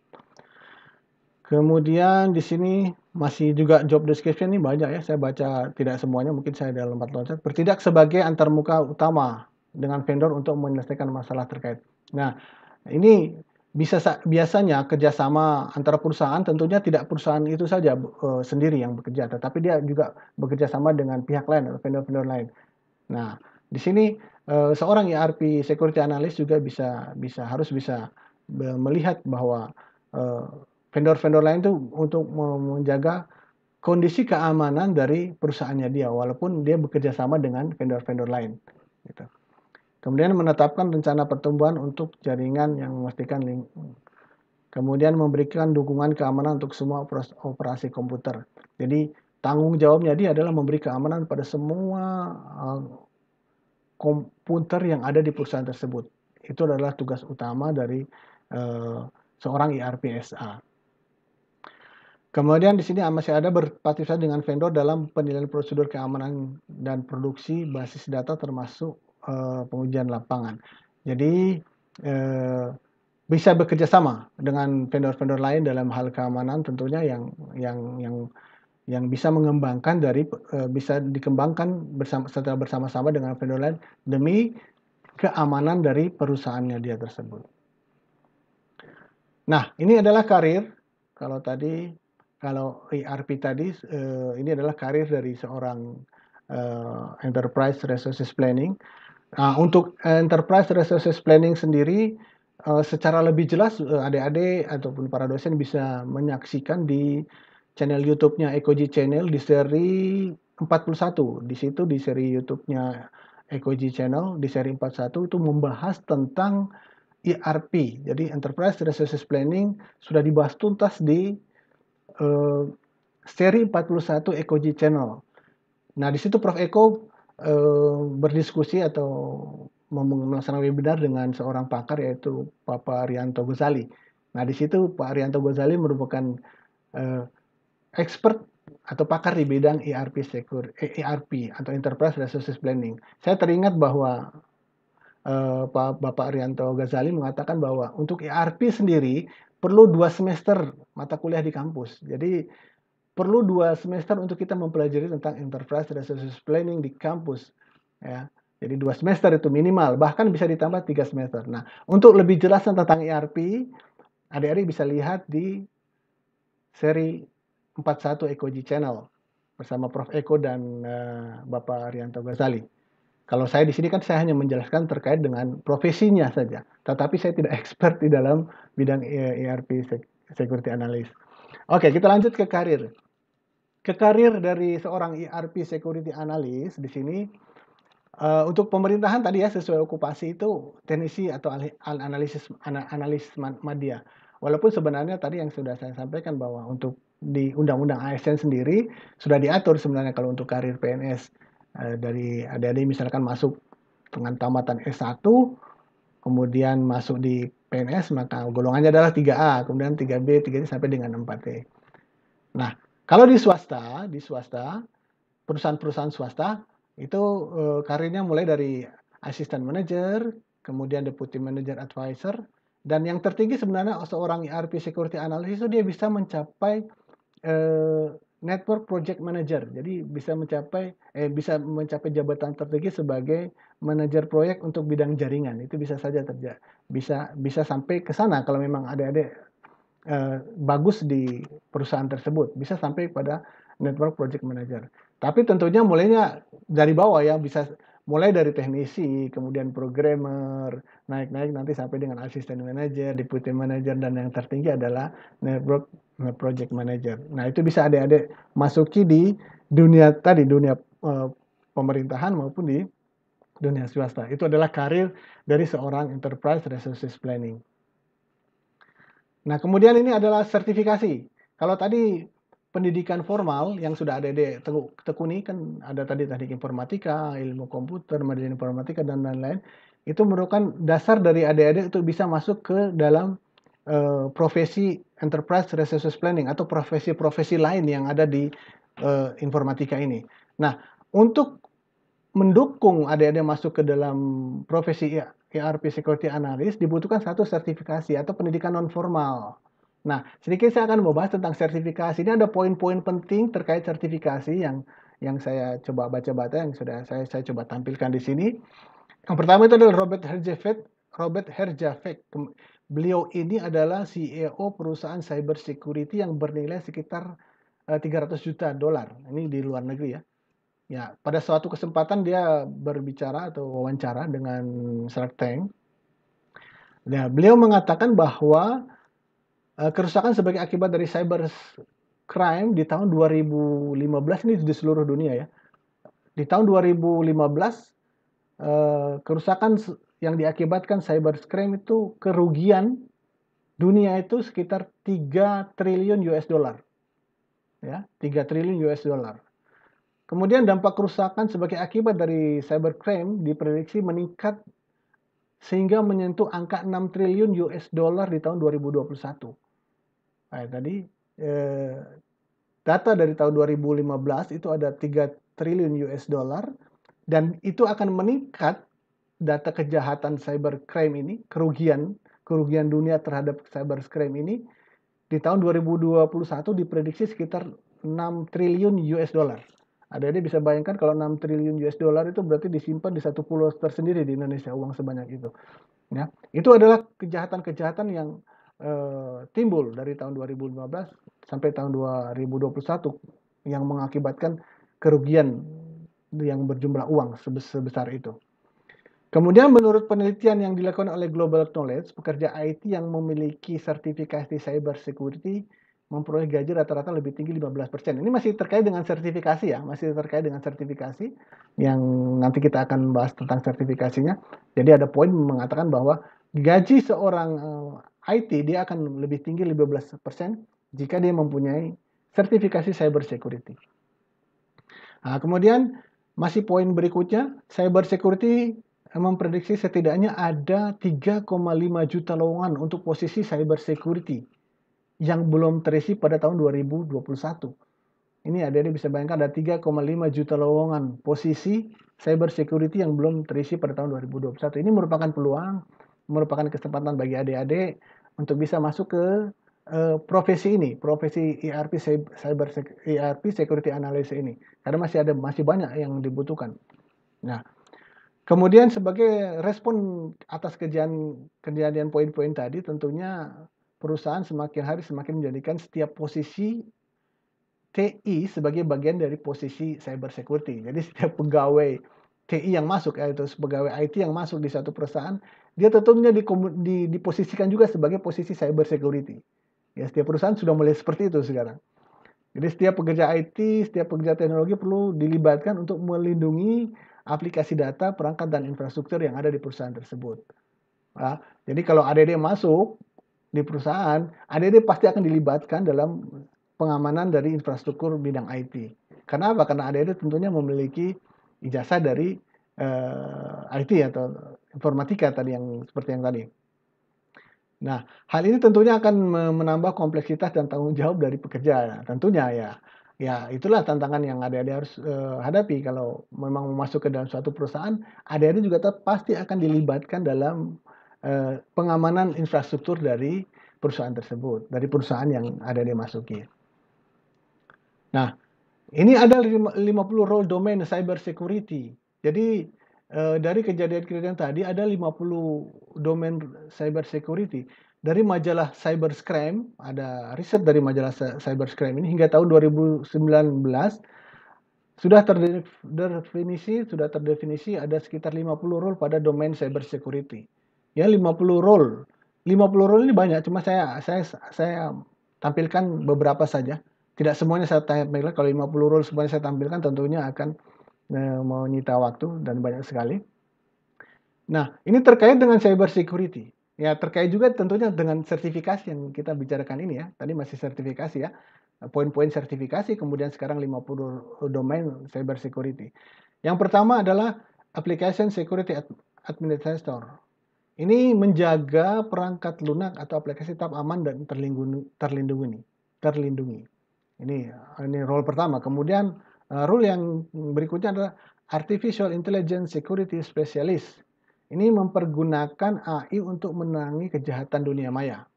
[SPEAKER 1] Kemudian di sini masih juga job description ini banyak ya. Saya baca tidak semuanya, mungkin saya dalam lompat-loncat. Bertindak sebagai antarmuka utama dengan vendor untuk menyelesaikan masalah terkait. Nah, ini bisa biasanya kerjasama antara perusahaan tentunya tidak perusahaan itu saja uh, sendiri yang bekerja, tetapi dia juga bekerja sama dengan pihak lain atau vendor-vendor lain. Nah, di sini uh, seorang ERP security analyst juga bisa bisa harus bisa melihat bahwa eh, vendor-vendor lain itu untuk menjaga kondisi keamanan dari perusahaannya dia, walaupun dia bekerja sama dengan vendor-vendor lain. Gitu. Kemudian menetapkan rencana pertumbuhan untuk jaringan yang memastikan link. Kemudian memberikan dukungan keamanan untuk semua operasi komputer. Jadi tanggung jawabnya dia adalah memberi keamanan pada semua eh, komputer yang ada di perusahaan tersebut. Itu adalah tugas utama dari eh, seorang IRPSA. Kemudian di sini masih ada berpartisipasi dengan vendor dalam penilaian prosedur keamanan dan produksi basis data termasuk Eh, pengujian lapangan. Jadi eh, bisa bekerja sama dengan vendor-vendor lain dalam hal keamanan tentunya yang yang yang yang bisa mengembangkan dari eh, bisa dikembangkan bersama secara bersama-sama dengan vendor lain demi keamanan dari perusahaannya dia tersebut. Nah, ini adalah karir kalau tadi kalau ERP tadi ini adalah karir dari seorang enterprise resources planning Nah, untuk eh, enterprise resources planning sendiri eh, secara lebih jelas eh, adik-adik ataupun para dosen bisa menyaksikan di channel YouTube-nya Ekoji Channel di seri 41. Di situ di seri YouTube-nya Ekoji Channel di seri 41 itu membahas tentang ERP. Jadi Enterprise Resources Planning sudah dibahas tuntas di uh, seri 41 Ekoji Channel. Nah, di situ Prof Eko Eh, berdiskusi atau melaksanakan webinar dengan seorang pakar yaitu Pak Rianto Gozali. Nah, di situ Pak Rianto Gozali merupakan uh, expert atau pakar di bidang ERP secure, eh, ERP atau Enterprise Resources Planning. Saya teringat bahwa eh, Pak Bapak Rianto Gozali mengatakan bahwa untuk ERP sendiri perlu dua semester mata kuliah di kampus. Jadi perlu dua semester untuk kita mempelajari tentang enterprise resources planning di kampus ya jadi dua semester itu minimal bahkan bisa ditambah tiga semester nah untuk lebih jelas tentang ERP adik-adik bisa lihat di seri 41 Ekoji Channel bersama Prof Eko dan uh, Bapak Rianto Ghazali. Kalau saya di sini kan saya hanya menjelaskan terkait dengan profesinya saja, tetapi saya tidak expert di dalam bidang ERP eh, e security analyst. Oke, kita lanjut ke karir ke karir dari seorang ERP security analyst di sini uh, untuk pemerintahan tadi ya sesuai okupasi itu teknisi atau analisis analis media. Walaupun sebenarnya tadi yang sudah saya sampaikan bahwa untuk di undang-undang ASN sendiri sudah diatur sebenarnya kalau untuk karir PNS uh, eh, dari adik-adik misalkan masuk dengan tamatan S1 kemudian masuk di PNS maka golongannya adalah 3A, kemudian 3B, 3 c sampai dengan 4T. E. Nah, kalau di swasta, di swasta, perusahaan-perusahaan swasta itu eh, karirnya mulai dari asisten manajer, kemudian deputy manager advisor, dan yang tertinggi sebenarnya seorang ERP security analyst itu dia bisa mencapai eh, network project manager. Jadi bisa mencapai eh bisa mencapai jabatan tertinggi sebagai manajer proyek untuk bidang jaringan. Itu bisa saja terjadi. Bisa bisa sampai ke sana kalau memang ada-ada eh, bagus di perusahaan tersebut, bisa sampai pada network project manager. Tapi tentunya mulainya dari bawah ya, bisa mulai dari teknisi, kemudian programmer, naik-naik nanti sampai dengan asisten manager, deputy manager, dan yang tertinggi adalah network eh, project manager. Nah itu bisa adik-adik masuki di dunia tadi, dunia uh, pemerintahan maupun di dunia swasta. Itu adalah karir dari seorang enterprise resources planning. Nah, kemudian ini adalah sertifikasi. Kalau tadi pendidikan formal yang sudah ada di tekuni kan ada tadi teknik informatika, ilmu komputer, manajemen informatika dan lain-lain itu merupakan dasar dari adik-adik untuk bisa masuk ke dalam uh, profesi enterprise resource planning atau profesi-profesi lain yang ada di uh, informatika ini. Nah, untuk mendukung adik-adik masuk ke dalam profesi ya, ERP Security Analyst dibutuhkan satu sertifikasi atau pendidikan non formal. Nah, sedikit saya akan membahas tentang sertifikasi. Ini ada poin-poin penting terkait sertifikasi yang yang saya coba baca-baca yang sudah saya saya coba tampilkan di sini. Yang pertama itu adalah Robert Herjavec. Robert Herjavec. Beliau ini adalah CEO perusahaan cyber security yang bernilai sekitar 300 eh, juta dolar. Ini di luar negeri ya ya pada suatu kesempatan dia berbicara atau wawancara dengan Shark Tank. Nah, beliau mengatakan bahwa uh, kerusakan sebagai akibat dari cyber crime di tahun 2015 ini di seluruh dunia ya. Di tahun 2015 uh, eh, kerusakan yang diakibatkan cyber crime itu kerugian dunia itu sekitar 3 triliun US dollar. Ya, 3 triliun US dollar Kemudian dampak kerusakan sebagai akibat dari cybercrime diprediksi meningkat sehingga menyentuh angka 6 triliun US dollar di tahun 2021. Nah, tadi eh, data dari tahun 2015 itu ada 3 triliun US dollar dan itu akan meningkat data kejahatan cybercrime ini, kerugian kerugian dunia terhadap cybercrime ini di tahun 2021 diprediksi sekitar 6 triliun US dollar. Ada ini bisa bayangkan kalau 6 triliun US dollar itu berarti disimpan di satu pulau tersendiri di Indonesia uang sebanyak itu. Ya, itu adalah kejahatan-kejahatan yang eh, timbul dari tahun 2015 sampai tahun 2021 yang mengakibatkan kerugian yang berjumlah uang sebesar itu. Kemudian menurut penelitian yang dilakukan oleh Global Knowledge, pekerja IT yang memiliki sertifikasi cyber security memperoleh gaji rata-rata lebih tinggi 15%. Ini masih terkait dengan sertifikasi ya, masih terkait dengan sertifikasi yang nanti kita akan bahas tentang sertifikasinya. Jadi ada poin mengatakan bahwa gaji seorang eh, IT dia akan lebih tinggi 15% jika dia mempunyai sertifikasi cyber security. Nah, kemudian masih poin berikutnya, cyber security eh, memprediksi setidaknya ada 3,5 juta lowongan untuk posisi cyber security yang belum terisi pada tahun 2021. Ini ada bisa bayangkan ada 3,5 juta lowongan posisi cyber security yang belum terisi pada tahun 2021. Ini merupakan peluang, merupakan kesempatan bagi adik-adik untuk bisa masuk ke uh, profesi ini, profesi ERP cyber ERP e security analysis ini. Karena masih ada masih banyak yang dibutuhkan. Nah, kemudian sebagai respon atas kejadian kejadian poin-poin tadi tentunya perusahaan semakin hari semakin menjadikan setiap posisi TI sebagai bagian dari posisi cyber security. Jadi setiap pegawai TI yang masuk, yaitu eh, pegawai IT yang masuk di satu perusahaan, dia tentunya diposisikan juga sebagai posisi cyber security. Ya, setiap perusahaan sudah mulai seperti itu sekarang. Jadi setiap pekerja IT, setiap pekerja teknologi perlu dilibatkan untuk melindungi aplikasi data, perangkat, dan infrastruktur yang ada di perusahaan tersebut. Nah, jadi kalau ADD masuk, di perusahaan, ADD pasti akan dilibatkan dalam pengamanan dari infrastruktur bidang IT. Karena apa? Karena ADD tentunya memiliki ijazah dari uh, eh, IT atau informatika tadi yang seperti yang tadi. Nah, hal ini tentunya akan menambah kompleksitas dan tanggung jawab dari pekerja. Nah, tentunya ya, ya itulah tantangan yang ADD harus uh, hadapi. Kalau memang mau masuk ke dalam suatu perusahaan, ADD juga pasti akan dilibatkan dalam Eh, pengamanan infrastruktur dari perusahaan tersebut, dari perusahaan yang ada dia masuki. Nah, ini ada 50 role domain cyber security. Jadi eh, dari kejadian-kejadian tadi ada 50 domain cyber security. Dari majalah Cybercrime, ada riset dari majalah Cybercrime ini hingga tahun 2019 sudah terdefinisi, sudah terdefinisi ada sekitar 50 role pada domain cyber security ya 50 roll 50 roll ini banyak cuma saya saya saya tampilkan beberapa saja tidak semuanya saya tampilkan kalau 50 roll semuanya saya tampilkan tentunya akan eh, nyita waktu dan banyak sekali nah ini terkait dengan cyber security ya terkait juga tentunya dengan sertifikasi yang kita bicarakan ini ya tadi masih sertifikasi ya poin-poin sertifikasi kemudian sekarang 50 domain cyber security yang pertama adalah application security administrator ini menjaga perangkat lunak atau aplikasi tetap aman dan terlindungi. terlindungi. terlindungi. Ini ini role pertama. Kemudian uh, eh, role yang berikutnya adalah artificial intelligence security specialist. Ini mempergunakan AI untuk menangi kejahatan dunia maya.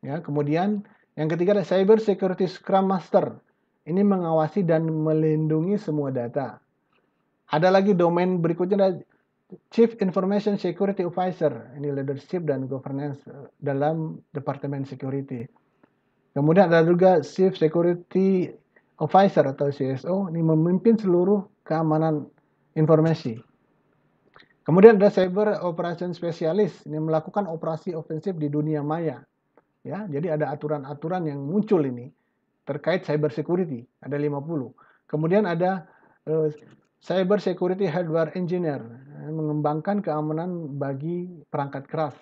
[SPEAKER 1] Ya, kemudian yang ketiga adalah cyber security scrum master. Ini mengawasi dan melindungi semua data. Ada lagi domain berikutnya adalah Chief Information Security Officer, ini leadership dan governance eh, dalam Departemen Security. Kemudian ada juga Chief Security Officer atau CSO, ini memimpin seluruh keamanan informasi. Kemudian ada Cyber Operation Specialist, ini melakukan operasi ofensif di dunia maya. Ya, jadi ada aturan-aturan yang muncul ini terkait cyber security, ada 50. Kemudian ada eh, Cyber Security Hardware Engineer eh, mengembangkan keamanan bagi perangkat keras.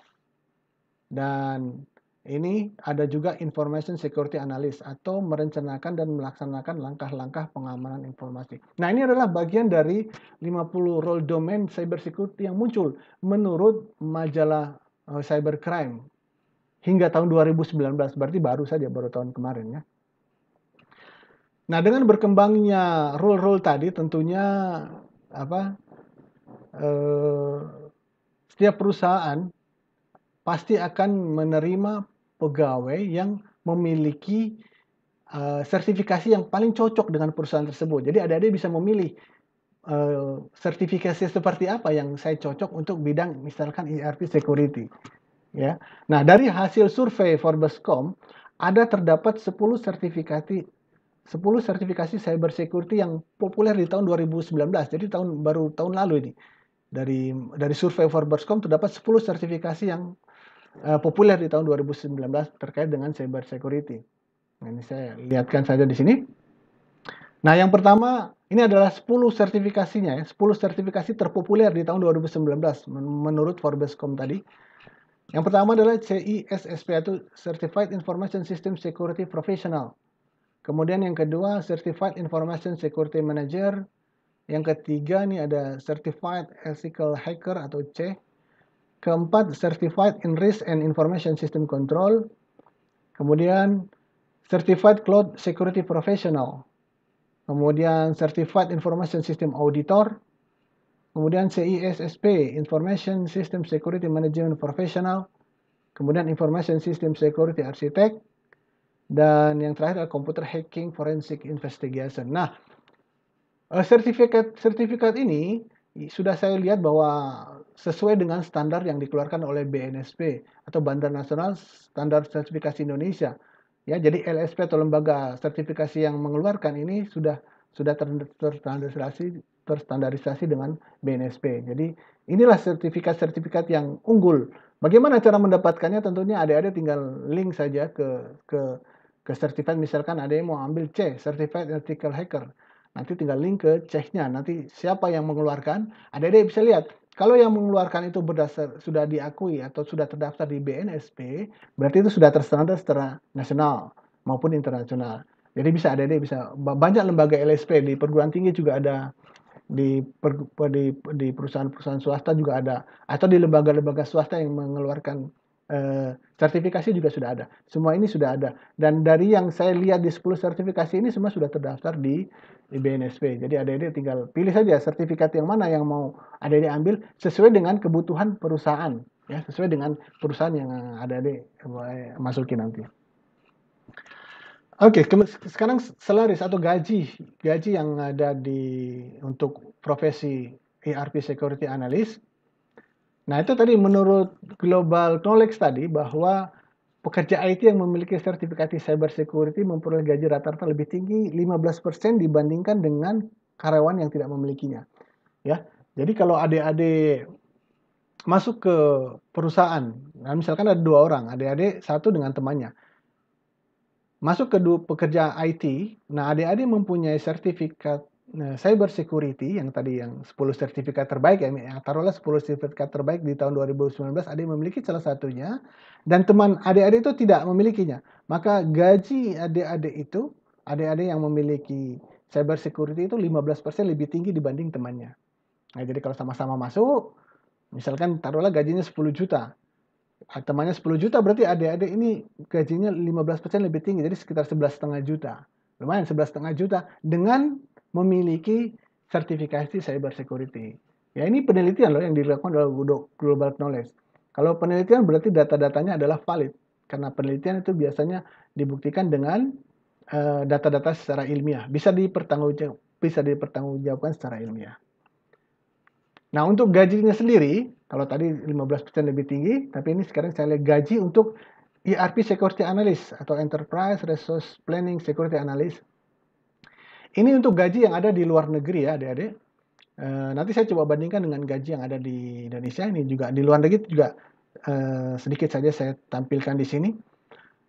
[SPEAKER 1] Dan ini ada juga Information Security Analyst atau merencanakan dan melaksanakan langkah-langkah pengamanan informasi. Nah, ini adalah bagian dari 50 role domain cyber security yang muncul menurut majalah eh, Cybercrime hingga tahun 2019. Berarti baru saja baru tahun kemarin ya. Nah, dengan berkembangnya rule-rule tadi tentunya apa eh, setiap perusahaan pasti akan menerima pegawai yang memiliki eh, sertifikasi yang paling cocok dengan perusahaan tersebut. Jadi ada-ada bisa memilih eh, sertifikasi seperti apa yang saya cocok untuk bidang misalkan ERP security. Ya. Nah, dari hasil survei Forbes.com ada terdapat 10 sertifikasi 10 sertifikasi cyber security yang populer di tahun 2019. Jadi tahun baru tahun lalu ini. Dari dari survei Forbes.com terdapat 10 sertifikasi yang uh, populer di tahun 2019 terkait dengan cyber security. Nah, ini saya lihatkan saja di sini. Nah, yang pertama ini adalah 10 sertifikasinya ya, 10 sertifikasi terpopuler di tahun 2019 menurut Forbes.com tadi. Yang pertama adalah CISSP yaitu Certified Information System Security Professional. Kemudian yang kedua, Certified Information Security Manager. Yang ketiga nih ada Certified Ethical Hacker atau C. Keempat, Certified in Risk and Information System Control. Kemudian Certified Cloud Security Professional. Kemudian Certified Information System Auditor. Kemudian CISSP, Information System Security Management Professional kemudian Information System Security Architect, dan yang terakhir adalah Computer Hacking Forensic Investigation. Nah, eh, sertifikat sertifikat ini sudah saya lihat bahwa sesuai dengan standar yang dikeluarkan oleh BNSP atau Bandar Nasional Standar Sertifikasi Indonesia. Ya, jadi LSP atau lembaga sertifikasi yang mengeluarkan ini sudah sudah terstandarisasi terstandarisasi dengan BNSP. Jadi inilah sertifikat-sertifikat yang unggul. Bagaimana cara mendapatkannya? Tentunya ada-ada tinggal link saja ke ke ke certified misalkan ada yang mau ambil C certified ethical hacker nanti tinggal link ke c nya nanti siapa yang mengeluarkan ada dia bisa lihat kalau yang mengeluarkan itu berdasar sudah diakui atau sudah terdaftar di BNSP, berarti itu sudah terstandar secara nasional maupun internasional. Jadi bisa ada deh, bisa banyak lembaga LSP di perguruan tinggi juga ada di per, di perusahaan-perusahaan swasta juga ada atau di lembaga-lembaga swasta yang mengeluarkan Eh, sertifikasi juga sudah ada. Semua ini sudah ada. Dan dari yang saya lihat di 10 sertifikasi ini semua sudah terdaftar di BNSP. Jadi ada ini tinggal pilih saja sertifikat yang mana yang mau ada ini ambil sesuai dengan kebutuhan perusahaan. ya Sesuai dengan perusahaan yang ada di masuki nanti. Oke, okay, sekarang selaris atau gaji, gaji yang ada di untuk profesi ERP security analyst Nah, itu tadi menurut Global Knowledge tadi bahwa pekerja IT yang memiliki sertifikasi cyber security memperoleh gaji rata-rata lebih tinggi 15% dibandingkan dengan karyawan yang tidak memilikinya. Ya. Jadi kalau adik-adik masuk ke perusahaan, nah misalkan ada dua orang, adik-adik satu dengan temannya. Masuk ke dua pekerja IT, nah adik-adik mempunyai sertifikat Nah, cyber security yang tadi yang 10 sertifikat terbaik ya, yang taruhlah 10 sertifikat terbaik di tahun 2019 ada yang memiliki salah satunya dan teman adik-adik itu tidak memilikinya. Maka gaji adik-adik itu, adik-adik yang memiliki cyber security itu 15% lebih tinggi dibanding temannya. Nah, jadi kalau sama-sama masuk, misalkan taruhlah gajinya 10 juta. Ah, temannya 10 juta berarti adik-adik ini gajinya 15% lebih tinggi, jadi sekitar 11,5 juta. Lumayan 11,5 juta dengan memiliki sertifikasi cyber security. Ya ini penelitian loh yang dilakukan oleh Global Knowledge. Kalau penelitian berarti data-datanya adalah valid karena penelitian itu biasanya dibuktikan dengan eh, data-data uh, secara ilmiah, bisa dipertanggungjawab bisa dipertanggungjawabkan secara ilmiah. Nah, untuk gajinya sendiri, kalau tadi 15% lebih tinggi, tapi ini sekarang saya lihat gaji untuk ERP Security Analyst atau Enterprise Resource Planning Security Analyst ini untuk gaji yang ada di luar negeri ya adik-adik. E, nanti saya coba bandingkan dengan gaji yang ada di Indonesia. Ini juga di luar negeri juga e, sedikit saja saya tampilkan di sini.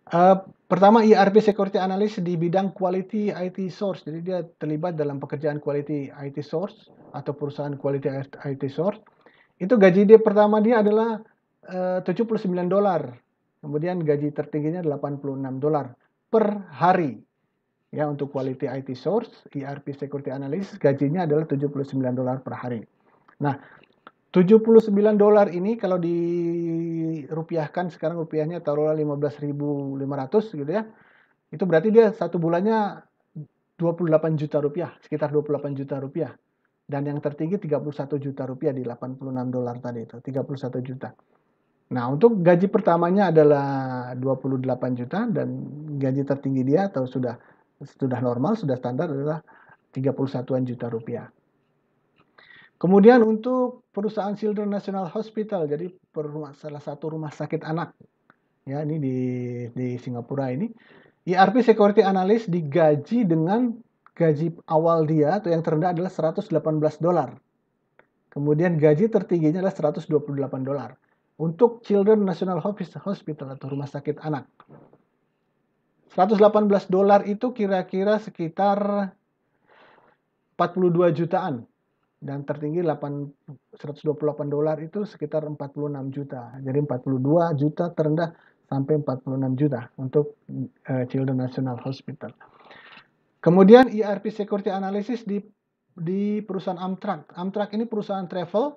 [SPEAKER 1] Eh, e, pertama, IRP Security Analyst di bidang Quality IT Source. Jadi dia terlibat dalam pekerjaan Quality IT Source atau perusahaan Quality IT Source. Itu gaji dia pertama dia adalah e, 79 dolar. Kemudian gaji tertingginya 86 dolar per hari ya untuk quality IT source, ERP security analysis gajinya adalah 79 dolar per hari. Nah, 79 dolar ini kalau dirupiahkan sekarang rupiahnya taruhlah 15.500 gitu ya. Itu berarti dia satu bulannya 28 juta rupiah, sekitar 28 juta rupiah. Dan yang tertinggi 31 juta rupiah di 86 dolar tadi itu, 31 juta. Nah, untuk gaji pertamanya adalah 28 juta dan gaji tertinggi dia atau sudah sudah normal, sudah standar adalah 31-an juta rupiah. Kemudian untuk perusahaan Children National Hospital, jadi perumah, salah satu rumah sakit anak, ya ini di, di Singapura ini, ERP Security Analyst digaji dengan gaji awal dia atau yang terendah adalah 118 dolar. Kemudian gaji tertingginya adalah 128 dolar untuk Children National Hospital atau rumah sakit anak. 118 dolar itu kira-kira sekitar 42 jutaan dan tertinggi 8, 128 dolar itu sekitar 46 juta. Jadi 42 juta terendah sampai 46 juta untuk uh, Children National Hospital. Kemudian ERP Security Analysis di di perusahaan Amtrak. Amtrak ini perusahaan travel,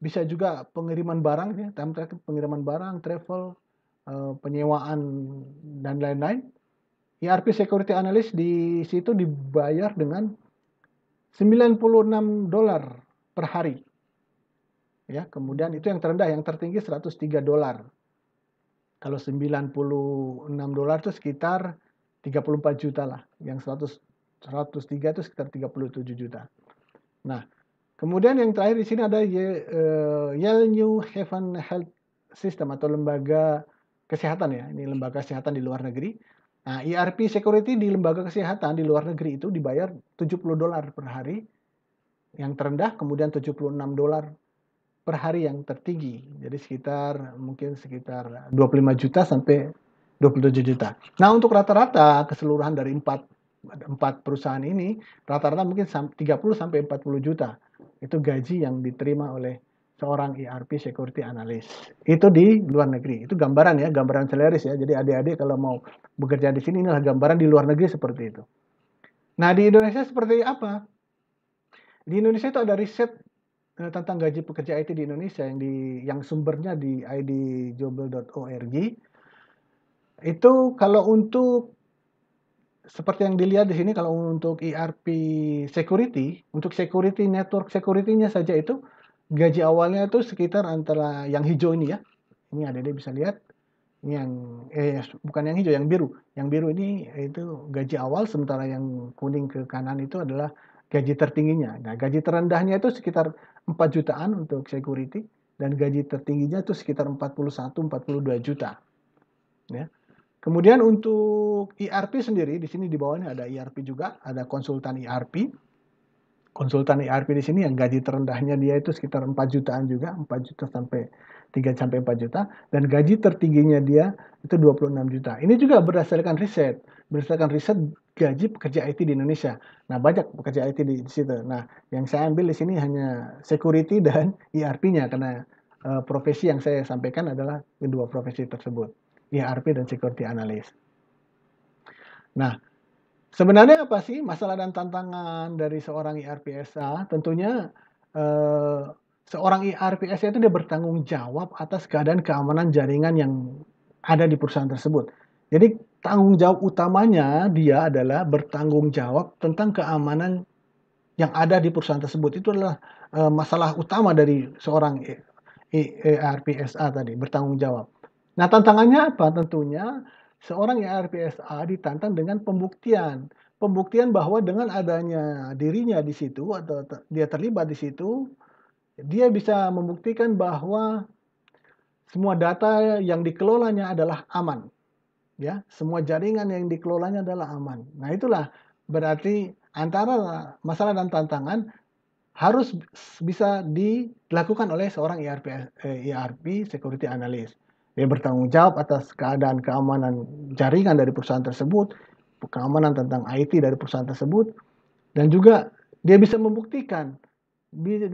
[SPEAKER 1] bisa juga pengiriman barang ya, Amtrak pengiriman barang, travel, uh, penyewaan dan lain-lain. ERP Security Analyst di situ dibayar dengan 96 dolar per hari. Ya, kemudian itu yang terendah, yang tertinggi 103 dolar. Kalau 96 dolar itu sekitar 34 juta lah. Yang 100 103 itu sekitar 37 juta. Nah, kemudian yang terakhir di sini ada Yale eh, New Haven Health System atau lembaga kesehatan ya. Ini lembaga kesehatan di luar negeri Nah, ERP security di lembaga kesehatan di luar negeri itu dibayar 70 dolar per hari yang terendah, kemudian 76 dolar per hari yang tertinggi. Jadi sekitar mungkin sekitar 25 juta sampai 27 juta. Nah, untuk rata-rata keseluruhan dari empat empat perusahaan ini rata-rata mungkin 30 sampai 40 juta itu gaji yang diterima oleh seorang ERP security analyst. Itu di luar negeri. Itu gambaran ya, gambaran seleris ya. Jadi adik-adik kalau mau bekerja di sini inilah gambaran di luar negeri seperti itu. Nah, di Indonesia seperti apa? Di Indonesia itu ada riset eh, tentang gaji pekerja IT di Indonesia yang di yang sumbernya di idjobel.org. Itu kalau untuk seperti yang dilihat di sini kalau untuk ERP security, untuk security network security-nya saja itu gaji awalnya itu sekitar antara yang hijau ini ya. Ini ada dia bisa lihat ini yang eh bukan yang hijau yang biru. Yang biru ini eh, itu gaji awal sementara yang kuning ke kanan itu adalah gaji tertingginya. Nah, gaji terendahnya itu sekitar 4 jutaan untuk security dan gaji tertingginya itu sekitar 41 42 juta. Ya. Kemudian untuk ERP sendiri di sini di bawahnya ada ERP juga, ada konsultan ERP konsultan ERP di sini yang gaji terendahnya dia itu sekitar 4 jutaan juga, 4 juta sampai 3 sampai 4 juta dan gaji tertingginya dia itu 26 juta. Ini juga berdasarkan riset, berdasarkan riset gaji pekerja IT di Indonesia. Nah, banyak pekerja IT di situ. Nah, yang saya ambil di sini hanya security dan ERP-nya karena eh, profesi yang saya sampaikan adalah kedua profesi tersebut, ERP dan security analyst. Nah, Sebenarnya apa sih masalah dan tantangan dari seorang IRPSA? E Tentunya eh, seorang IRPSA e itu dia bertanggung jawab atas keadaan keamanan jaringan yang ada di perusahaan tersebut. Jadi tanggung jawab utamanya dia adalah bertanggung jawab tentang keamanan yang ada di perusahaan tersebut. Itu adalah eh, masalah utama dari seorang IRPSA e, tadi, bertanggung jawab. Nah, tantangannya apa? Tentunya seorang yang e RPSA ditantang dengan pembuktian. Pembuktian bahwa dengan adanya dirinya di situ atau dia terlibat di situ, dia bisa membuktikan bahwa semua data yang dikelolanya adalah aman. Ya, semua jaringan yang dikelolanya adalah aman. Nah, itulah berarti antara masalah dan tantangan harus bisa dilakukan oleh seorang ERP, ERP eh, e security analyst. Dia bertanggung jawab atas keadaan keamanan jaringan dari perusahaan tersebut, keamanan tentang IT dari perusahaan tersebut, dan juga dia bisa membuktikan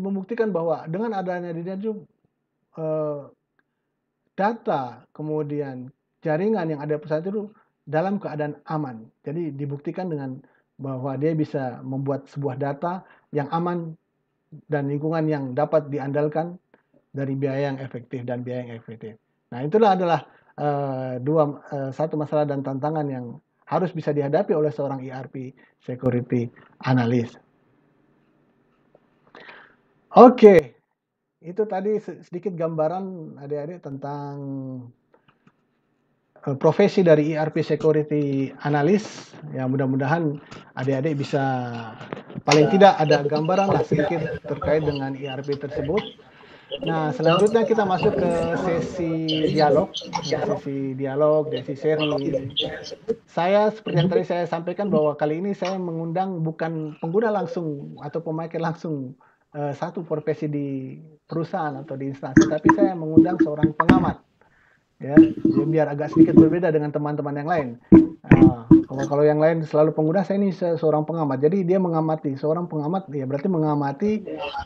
[SPEAKER 1] membuktikan bahwa dengan adanya di juga, eh, data kemudian jaringan yang ada perusahaan itu dalam keadaan aman. Jadi dibuktikan dengan bahwa dia bisa membuat sebuah data yang aman dan lingkungan yang dapat diandalkan dari biaya yang efektif dan biaya yang efektif. Nah, itulah adalah uh, dua uh, satu masalah dan tantangan yang harus bisa dihadapi oleh seorang ERP security Analyst. Oke, okay. itu tadi sedikit gambaran adik-adik tentang eh, profesi dari ERP security analis. Ya mudah-mudahan adik-adik bisa paling tidak ada gambaran lah sedikit terkait dengan ERP tersebut Nah, selanjutnya kita masuk ke sesi dialog, nah, sesi dialog, sesi sharing. Saya seperti yang tadi saya sampaikan bahwa kali ini saya mengundang bukan pengguna langsung atau pemakai langsung uh, satu profesi di perusahaan atau di instansi, tapi saya mengundang seorang pengamat ya biar agak sedikit berbeda dengan teman-teman yang lain nah, kalau yang lain selalu pengguna saya ini seorang pengamat jadi dia mengamati seorang pengamat ya berarti mengamati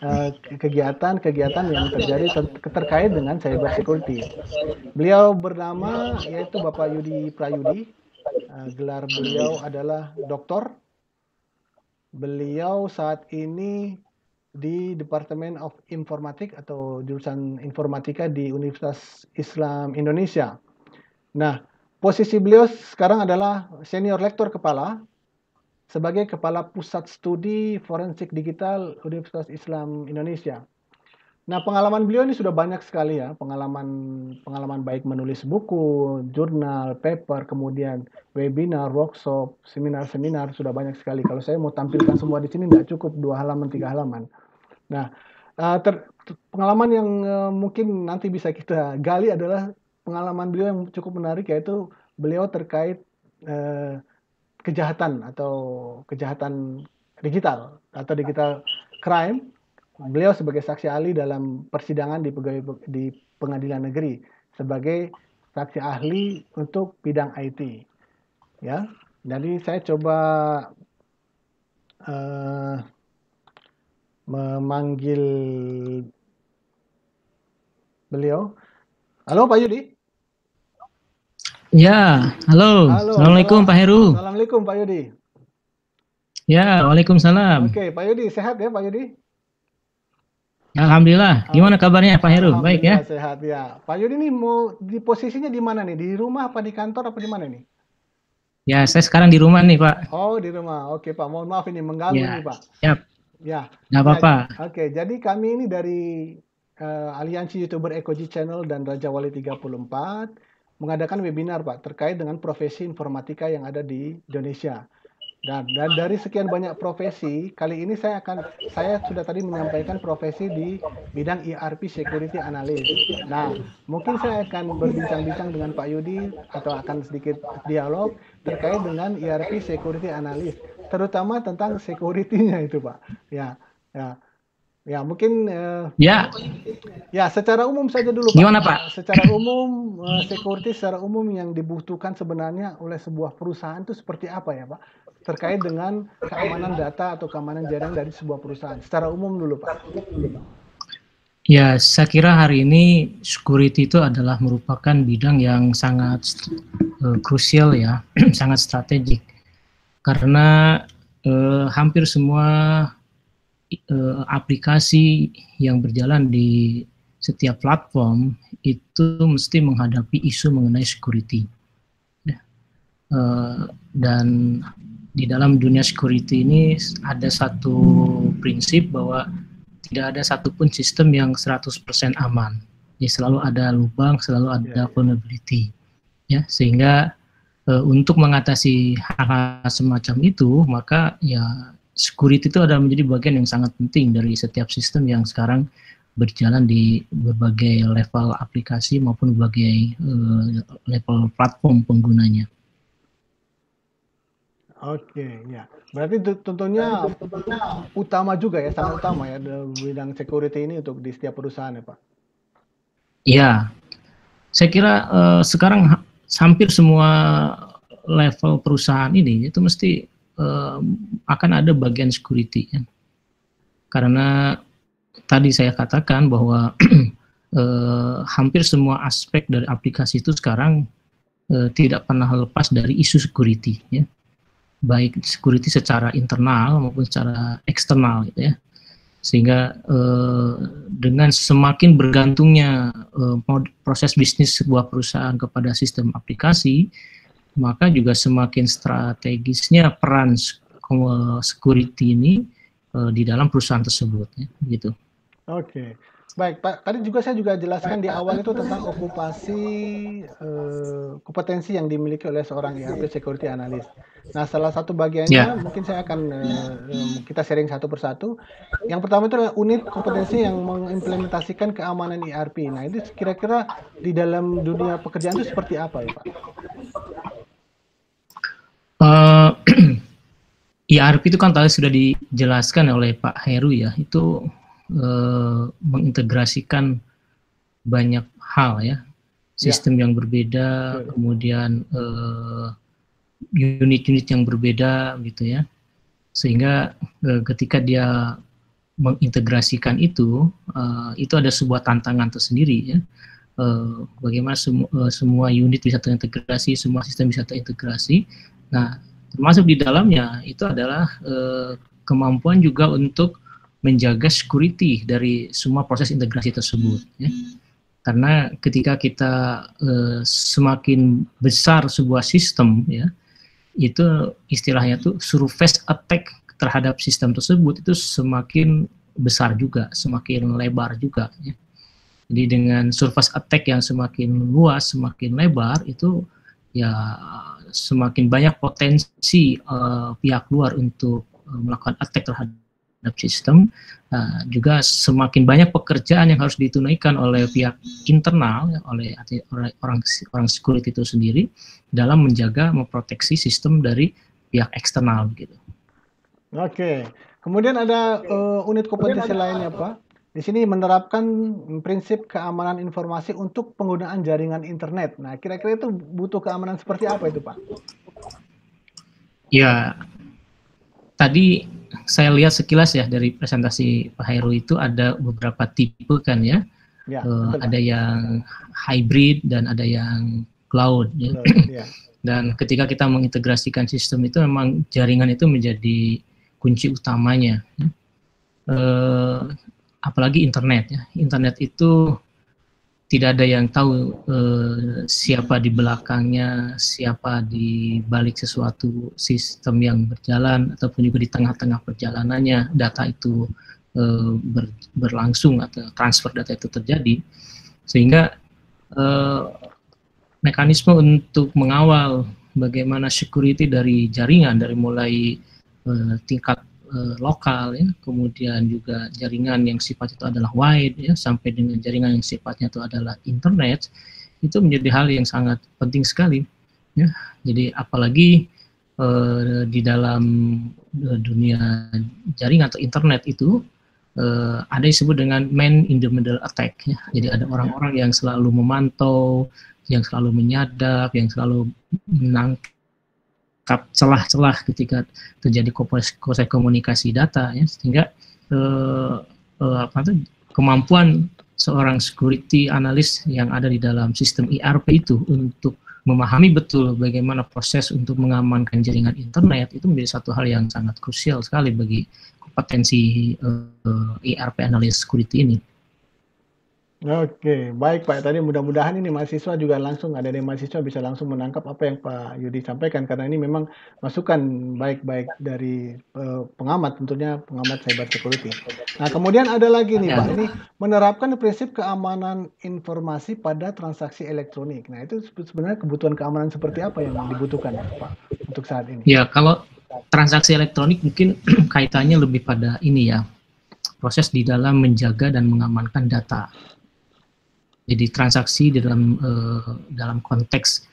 [SPEAKER 1] eh, kegiatan-kegiatan uh, yang terjadi ter terkait dengan cyber security beliau bernama yaitu Bapak Yudi Prayudi uh, gelar beliau adalah doktor beliau saat ini di Departemen of Informatik atau jurusan informatika di Universitas Islam Indonesia. Nah, posisi beliau sekarang adalah senior lektor kepala sebagai kepala pusat studi forensik digital Universitas Islam Indonesia. Nah, pengalaman beliau ini sudah banyak sekali ya, pengalaman pengalaman baik menulis buku, jurnal, paper, kemudian webinar, workshop, seminar-seminar sudah banyak sekali. Kalau saya mau tampilkan semua di sini tidak cukup dua halaman, tiga halaman. Nah, eh, ter, pengalaman yang eh, mungkin nanti bisa kita gali adalah pengalaman beliau yang cukup menarik yaitu beliau terkait eh, kejahatan atau kejahatan digital atau digital crime. Beliau sebagai saksi ahli dalam persidangan di di pengadilan negeri sebagai saksi ahli untuk bidang IT. Ya. Jadi saya coba uh, memanggil beliau. Halo Pak Yudi.
[SPEAKER 2] Ya, halo. halo Assalamualaikum salam. Pak Heru.
[SPEAKER 1] Assalamualaikum Pak Yudi.
[SPEAKER 2] Ya, Waalaikumsalam.
[SPEAKER 1] Oke, Pak Yudi sehat ya Pak Yudi?
[SPEAKER 2] Alhamdulillah. Gimana kabarnya Pak Heru? Baik ya?
[SPEAKER 1] Sehat ya. Pak Yudi ini mau di posisinya di mana nih? Di rumah apa di kantor apa di mana nih?
[SPEAKER 2] Ya, saya sekarang di rumah nih, Pak.
[SPEAKER 1] Oh, di rumah. Oke, Pak. Mohon maaf ini mengganggu ya. nih, Pak. Siap. Ya. Nggak apa-apa. Ya, Oke, okay. jadi kami ini dari uh, Aliansi YouTuber Ekoji Channel dan Raja Wali 34 mengadakan webinar Pak terkait dengan profesi informatika yang ada di Indonesia. Dan, dan dari sekian banyak profesi, kali ini saya akan saya sudah tadi menyampaikan profesi di bidang ERP security analyst. Nah, mungkin saya akan berbincang-bincang dengan Pak Yudi atau akan sedikit dialog terkait dengan ERP security analyst terutama tentang security-nya itu pak ya ya ya mungkin uh, ya ya secara umum saja dulu pak. gimana pak eh, secara umum uh, security secara umum yang dibutuhkan sebenarnya oleh sebuah perusahaan itu seperti apa ya pak terkait dengan keamanan data atau keamanan jaring dari sebuah perusahaan secara umum dulu pak
[SPEAKER 2] Ya, saya kira hari ini security itu adalah merupakan bidang yang sangat uh, krusial ya, sangat strategik karena eh, hampir semua eh, aplikasi yang berjalan di setiap platform itu mesti menghadapi isu mengenai security. Ya. Eh, dan di dalam dunia security ini ada satu prinsip bahwa tidak ada satupun sistem yang 100% aman. Jadi ya, selalu ada lubang, selalu ada ya, vulnerability. Ya, sehingga Eh, untuk mengatasi hal-hal semacam itu maka ya security itu adalah menjadi bagian yang sangat penting dari setiap sistem yang sekarang berjalan di berbagai level aplikasi maupun berbagai uh, level platform penggunanya.
[SPEAKER 1] Oke, ya. Berarti tentunya utama juga ya, sangat utama ya bidang security ini untuk di setiap perusahaan ya, Pak.
[SPEAKER 2] Iya. Saya kira uh, sekarang hampir semua level perusahaan ini itu mesti uh, akan ada bagian security ya. karena tadi saya katakan bahwa uh, hampir semua aspek dari aplikasi itu sekarang uh, tidak pernah lepas dari isu security ya baik security secara internal maupun secara eksternal gitu ya sehingga eh, dengan semakin bergantungnya eh, proses bisnis sebuah perusahaan kepada sistem aplikasi maka juga semakin strategisnya peran security ini eh, di dalam perusahaan tersebut ya gitu
[SPEAKER 1] oke okay. Baik, Pak. Tadi juga saya juga jelaskan di awal itu tentang okupasi eh, kompetensi yang dimiliki oleh seorang IHP security analyst. Nah, salah satu bagiannya yeah. mungkin saya akan eh, kita sharing satu persatu. Yang pertama itu adalah unit kompetensi yang mengimplementasikan keamanan IRP. Nah, ini kira-kira di dalam dunia pekerjaan itu seperti apa ya, Pak?
[SPEAKER 2] Uh, eh, IRP itu kan tadi sudah dijelaskan oleh Pak Heru ya. Itu Eh, mengintegrasikan banyak hal ya, ya. sistem ya. yang berbeda ya. kemudian unit eh, unit-unit yang berbeda gitu ya sehingga eh, ketika dia mengintegrasikan itu itu ada sebuah tantangan tersendiri ya bagaimana semu, semua unit bisa terintegrasi semua sistem bisa terintegrasi nah termasuk di dalamnya itu adalah kemampuan juga untuk menjaga security dari semua proses integrasi tersebut. Ya. Karena ketika kita eh, semakin besar sebuah sistem, ya, itu istilahnya tuh surface attack terhadap sistem tersebut itu semakin besar juga, semakin lebar juga. Ya. Jadi dengan surface attack yang semakin luas, semakin lebar itu ya semakin banyak potensi uh, pihak luar untuk eh, melakukan attack terhadap terhadap sistem uh, eh, juga semakin banyak pekerjaan yang harus ditunaikan oleh pihak internal ya, oleh orang orang security itu sendiri dalam menjaga memproteksi sistem dari pihak eksternal gitu.
[SPEAKER 1] Oke. Okay. Kemudian ada uh, unit kompetisi lainnya pak. Di sini menerapkan prinsip keamanan informasi untuk penggunaan jaringan internet. Nah, kira-kira itu butuh keamanan seperti apa itu, Pak?
[SPEAKER 2] Ya, tadi saya lihat sekilas ya dari presentasi Pak Heru itu ada beberapa tipe kan ya. ya uh, ada yang hybrid dan ada yang cloud. Ya. ya. dan ketika kita mengintegrasikan sistem itu memang jaringan itu menjadi kunci utamanya. Uh, apalagi internet ya. Internet itu tidak ada yang tahu eh, siapa di belakangnya, siapa di balik sesuatu sistem yang berjalan ataupun juga di tengah-tengah perjalanannya data itu eh, ber, berlangsung atau transfer data itu terjadi sehingga eh, mekanisme untuk mengawal bagaimana security dari jaringan dari mulai eh, tingkat e, lokal ya kemudian juga jaringan yang sifatnya itu adalah wide ya sampai dengan jaringan yang sifatnya itu adalah internet itu menjadi hal yang sangat penting sekali ya jadi apalagi e, di dalam eh, dunia jaringan atau internet itu ada yang disebut dengan man in the middle attack. Ya. Jadi ada orang-orang yang selalu memantau, yang selalu menyadap, yang selalu menang, cap celah-celah ketika terjadi proses komunikasi data ya sehingga eh, eh, apa itu, kemampuan seorang security analis yang ada di dalam sistem ERP itu untuk memahami betul bagaimana proses untuk mengamankan jaringan internet itu menjadi satu hal yang sangat krusial sekali bagi kompetensi uh, eh, ERP analis security ini.
[SPEAKER 1] Oke, baik Pak. Tadi mudah-mudahan ini mahasiswa juga langsung ada dari mahasiswa bisa langsung menangkap apa yang Pak Yudi sampaikan karena ini memang masukan baik-baik dari uh, pengamat tentunya pengamat cyber security. Nah, kemudian ada lagi nih Pak, ini menerapkan prinsip keamanan informasi pada transaksi elektronik. Nah, itu sebenarnya kebutuhan keamanan seperti apa yang dibutuhkan Pak untuk saat ini? Ya,
[SPEAKER 2] kalau transaksi elektronik mungkin kaitannya lebih pada ini ya proses di dalam menjaga dan mengamankan data jadi transaksi di dalam uh, dalam konteks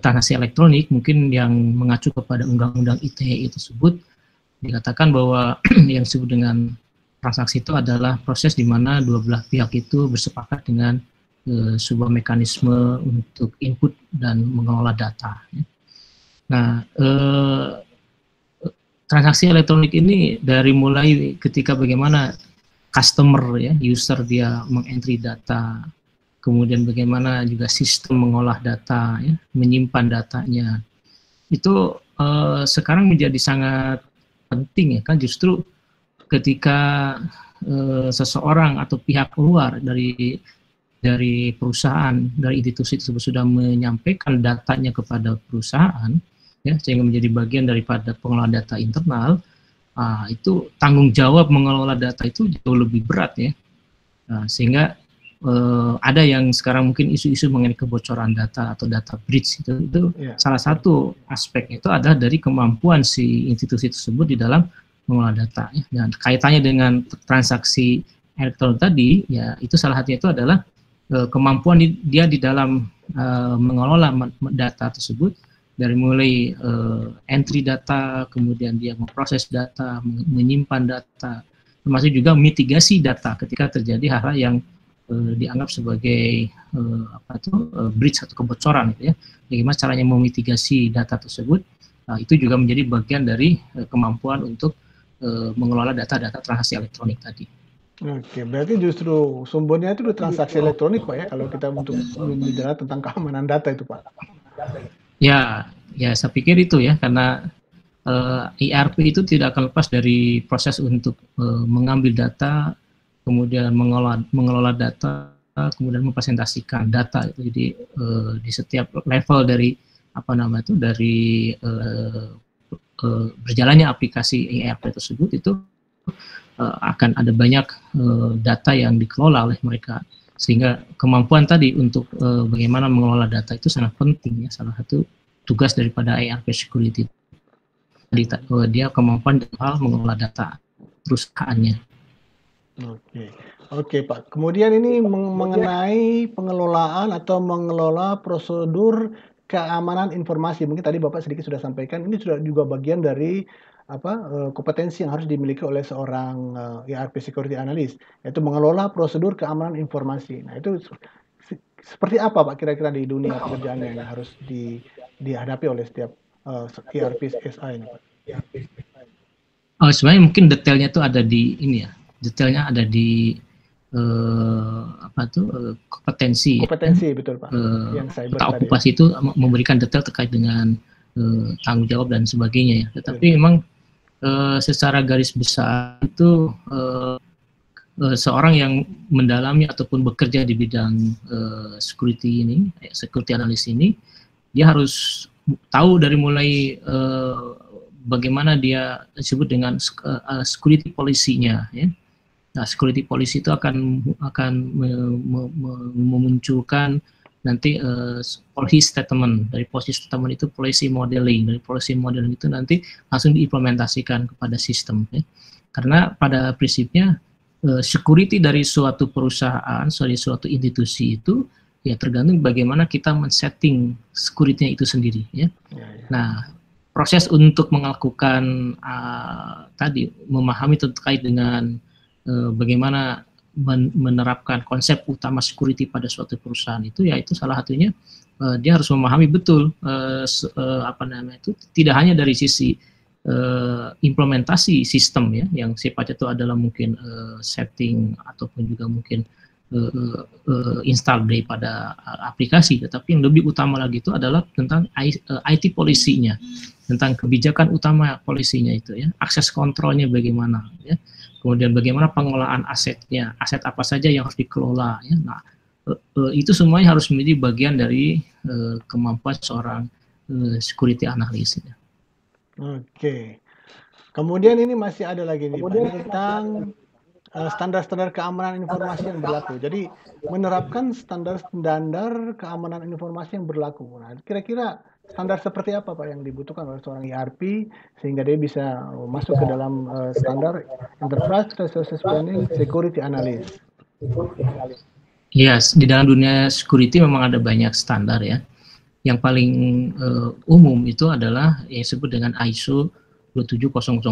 [SPEAKER 2] transaksi elektronik mungkin yang mengacu kepada undang-undang ITE e itu sebut dikatakan bahwa yang disebut dengan transaksi itu adalah proses di mana dua belah pihak itu bersepakat dengan uh, sebuah mekanisme untuk input dan mengelola data. Ya. Nah, uh, transaksi elektronik ini dari mulai ketika bagaimana customer ya user dia mengentry data kemudian bagaimana juga sistem mengolah data, ya, menyimpan datanya. Itu eh, sekarang menjadi sangat penting ya kan justru ketika eh, seseorang atau pihak luar dari dari perusahaan, dari institusi tersebut sudah menyampaikan datanya kepada perusahaan, ya sehingga menjadi bagian daripada pengelola data internal, uh, itu tanggung jawab mengelola data itu jauh lebih berat ya, nah, sehingga uh, ada yang sekarang mungkin isu-isu mengenai kebocoran data atau data breach gitu. itu itu iya. yeah. salah satu aspek itu adalah dari kemampuan si institusi tersebut di dalam mengelola data ya. dan kaitannya dengan transaksi elektron tadi ya itu salah satunya itu adalah uh, kemampuan di, dia di dalam uh, mengelola data tersebut dari mulai uh, entry data kemudian dia memproses data menyimpan data termasuk juga mitigasi data ketika terjadi hal-hal yang Eh, dianggap sebagai uh, apa itu uh, bridge atau kebocoran gitu ya. Bagaimana caranya memitigasi data tersebut? Nah, itu juga menjadi bagian dari uh, kemampuan untuk uh, mengelola data-data transaksi elektronik tadi.
[SPEAKER 1] Oke, berarti justru sumbernya itu transaksi elektronik pak ya kalau kita untuk berbicara tentang keamanan data itu pak.
[SPEAKER 2] Ya, ya saya pikir itu ya karena uh, ERP itu tidak akan lepas dari proses untuk uh, mengambil data kemudian mengelola mengelola data, kemudian mempresentasikan data. Jadi uh, di setiap level dari apa nama itu dari uh, uh, berjalannya aplikasi ERP tersebut itu uh, akan ada banyak uh, data yang dikelola oleh mereka sehingga kemampuan tadi untuk uh, bagaimana mengelola data itu sangat penting ya salah satu tugas daripada ERP security dia kemampuan dalam hal mengelola data perusahaannya.
[SPEAKER 1] Oke, oke Pak. Kemudian ini meng ya. mengenai pengelolaan atau mengelola prosedur keamanan informasi. Mungkin tadi Bapak sedikit sudah sampaikan. Ini sudah juga bagian dari apa eh, kompetensi yang harus dimiliki oleh seorang ERP eh, e security analyst, yaitu mengelola prosedur keamanan informasi. Nah itu seperti apa Pak kira-kira di dunia pekerjaan yang harus di, dihadapi oleh setiap uh, eh, ERP SI ini Pak?
[SPEAKER 2] Oh, sebenarnya mungkin detailnya itu ada di ini ya detailnya ada di eh, apa tuh kompetensi. Eh,
[SPEAKER 1] kompetensi ya, kan? betul Pak. Eh, yang saya okupasi itu
[SPEAKER 2] memberikan detail terkait dengan eh, tanggung jawab dan sebagainya ya. Tetapi betul. memang eh, secara garis besar itu eh, eh seorang yang mendalami ataupun bekerja di bidang uh, security ini, ya, security analis ini, dia harus tahu dari mulai uh, bagaimana dia disebut dengan security policy-nya, ya. Nah, security policy itu akan akan memunculkan nanti uh, policy statement dari policy statement itu policy modeling dari policy modeling itu nanti langsung diimplementasikan kepada sistem ya. karena pada prinsipnya uh, security dari suatu perusahaan dari suatu institusi itu ya tergantung bagaimana kita men-setting security-nya itu sendiri ya. Ya, ya. Nah, proses untuk melakukan uh, tadi memahami terkait dengan Eh, bagaimana menerapkan konsep utama security pada suatu perusahaan itu yaitu salah satunya uh, dia harus memahami betul uh, uh, apa namanya itu tidak hanya dari sisi uh, implementasi sistem ya yang sifatnya itu adalah mungkin uh, setting ataupun juga mungkin uh, uh, install daripada aplikasi tetapi yang lebih utama lagi itu adalah tentang IT polisinya tentang kebijakan utama polisinya itu ya akses kontrolnya bagaimana ya kemudian bagaimana pengelolaan asetnya, aset apa saja yang harus dikelola. Ya. Nah, e, e, itu semuanya harus menjadi bagian dari e, kemampuan seorang security analis. Ya.
[SPEAKER 1] Oke, okay. kemudian ini masih ada lagi nih Pak, tentang standar-standar keamanan informasi yang berlaku. Jadi menerapkan standar-standar keamanan informasi yang berlaku. Nah, kira-kira standar seperti apa Pak yang dibutuhkan oleh seorang ERP sehingga dia bisa uh, masuk ke dalam uh, standar enterprise resources planning security analysis?
[SPEAKER 2] Yes, di dalam dunia security memang ada banyak standar ya. Yang paling uh, umum itu adalah yang disebut dengan ISO 27001.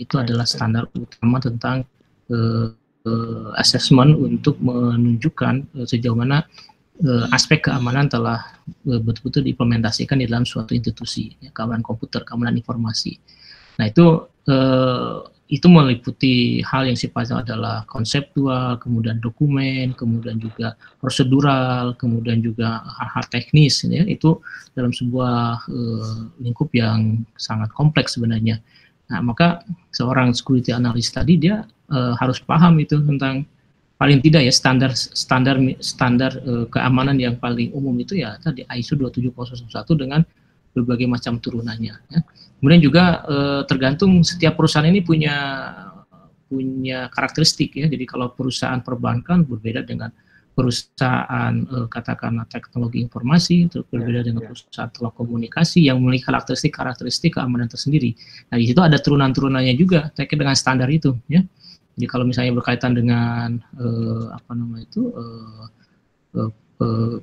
[SPEAKER 2] Itu adalah standar utama tentang uh, uh, assessment untuk menunjukkan uh, sejauh mana Eh, aspek keamanan telah eh, betul-betul diimplementasikan di dalam suatu institusi, ya, keamanan komputer, keamanan informasi. Nah itu eh, itu meliputi hal yang sifatnya adalah konseptual, kemudian dokumen, kemudian juga prosedural, kemudian juga hal-hal teknis. Ya, itu dalam sebuah eh, lingkup yang sangat kompleks sebenarnya. Nah maka seorang security analyst tadi dia eh, harus paham itu tentang paling tidak ya standar standar standar uh, keamanan yang paling umum itu ya tadi ISO 27001 dengan berbagai macam turunannya. Ya. Kemudian juga uh, tergantung setiap perusahaan ini punya punya karakteristik ya. Jadi kalau perusahaan perbankan berbeda dengan perusahaan uh, katakanlah teknologi informasi itu ya, berbeda yeah, dengan yeah. perusahaan telekomunikasi yang memiliki karakteristik-karakteristik keamanan tersendiri. Nah di situ ada turunan-turunannya juga terkait dengan standar itu ya. Jadi kalau misalnya berkaitan dengan uh, apa namanya itu eh, uh,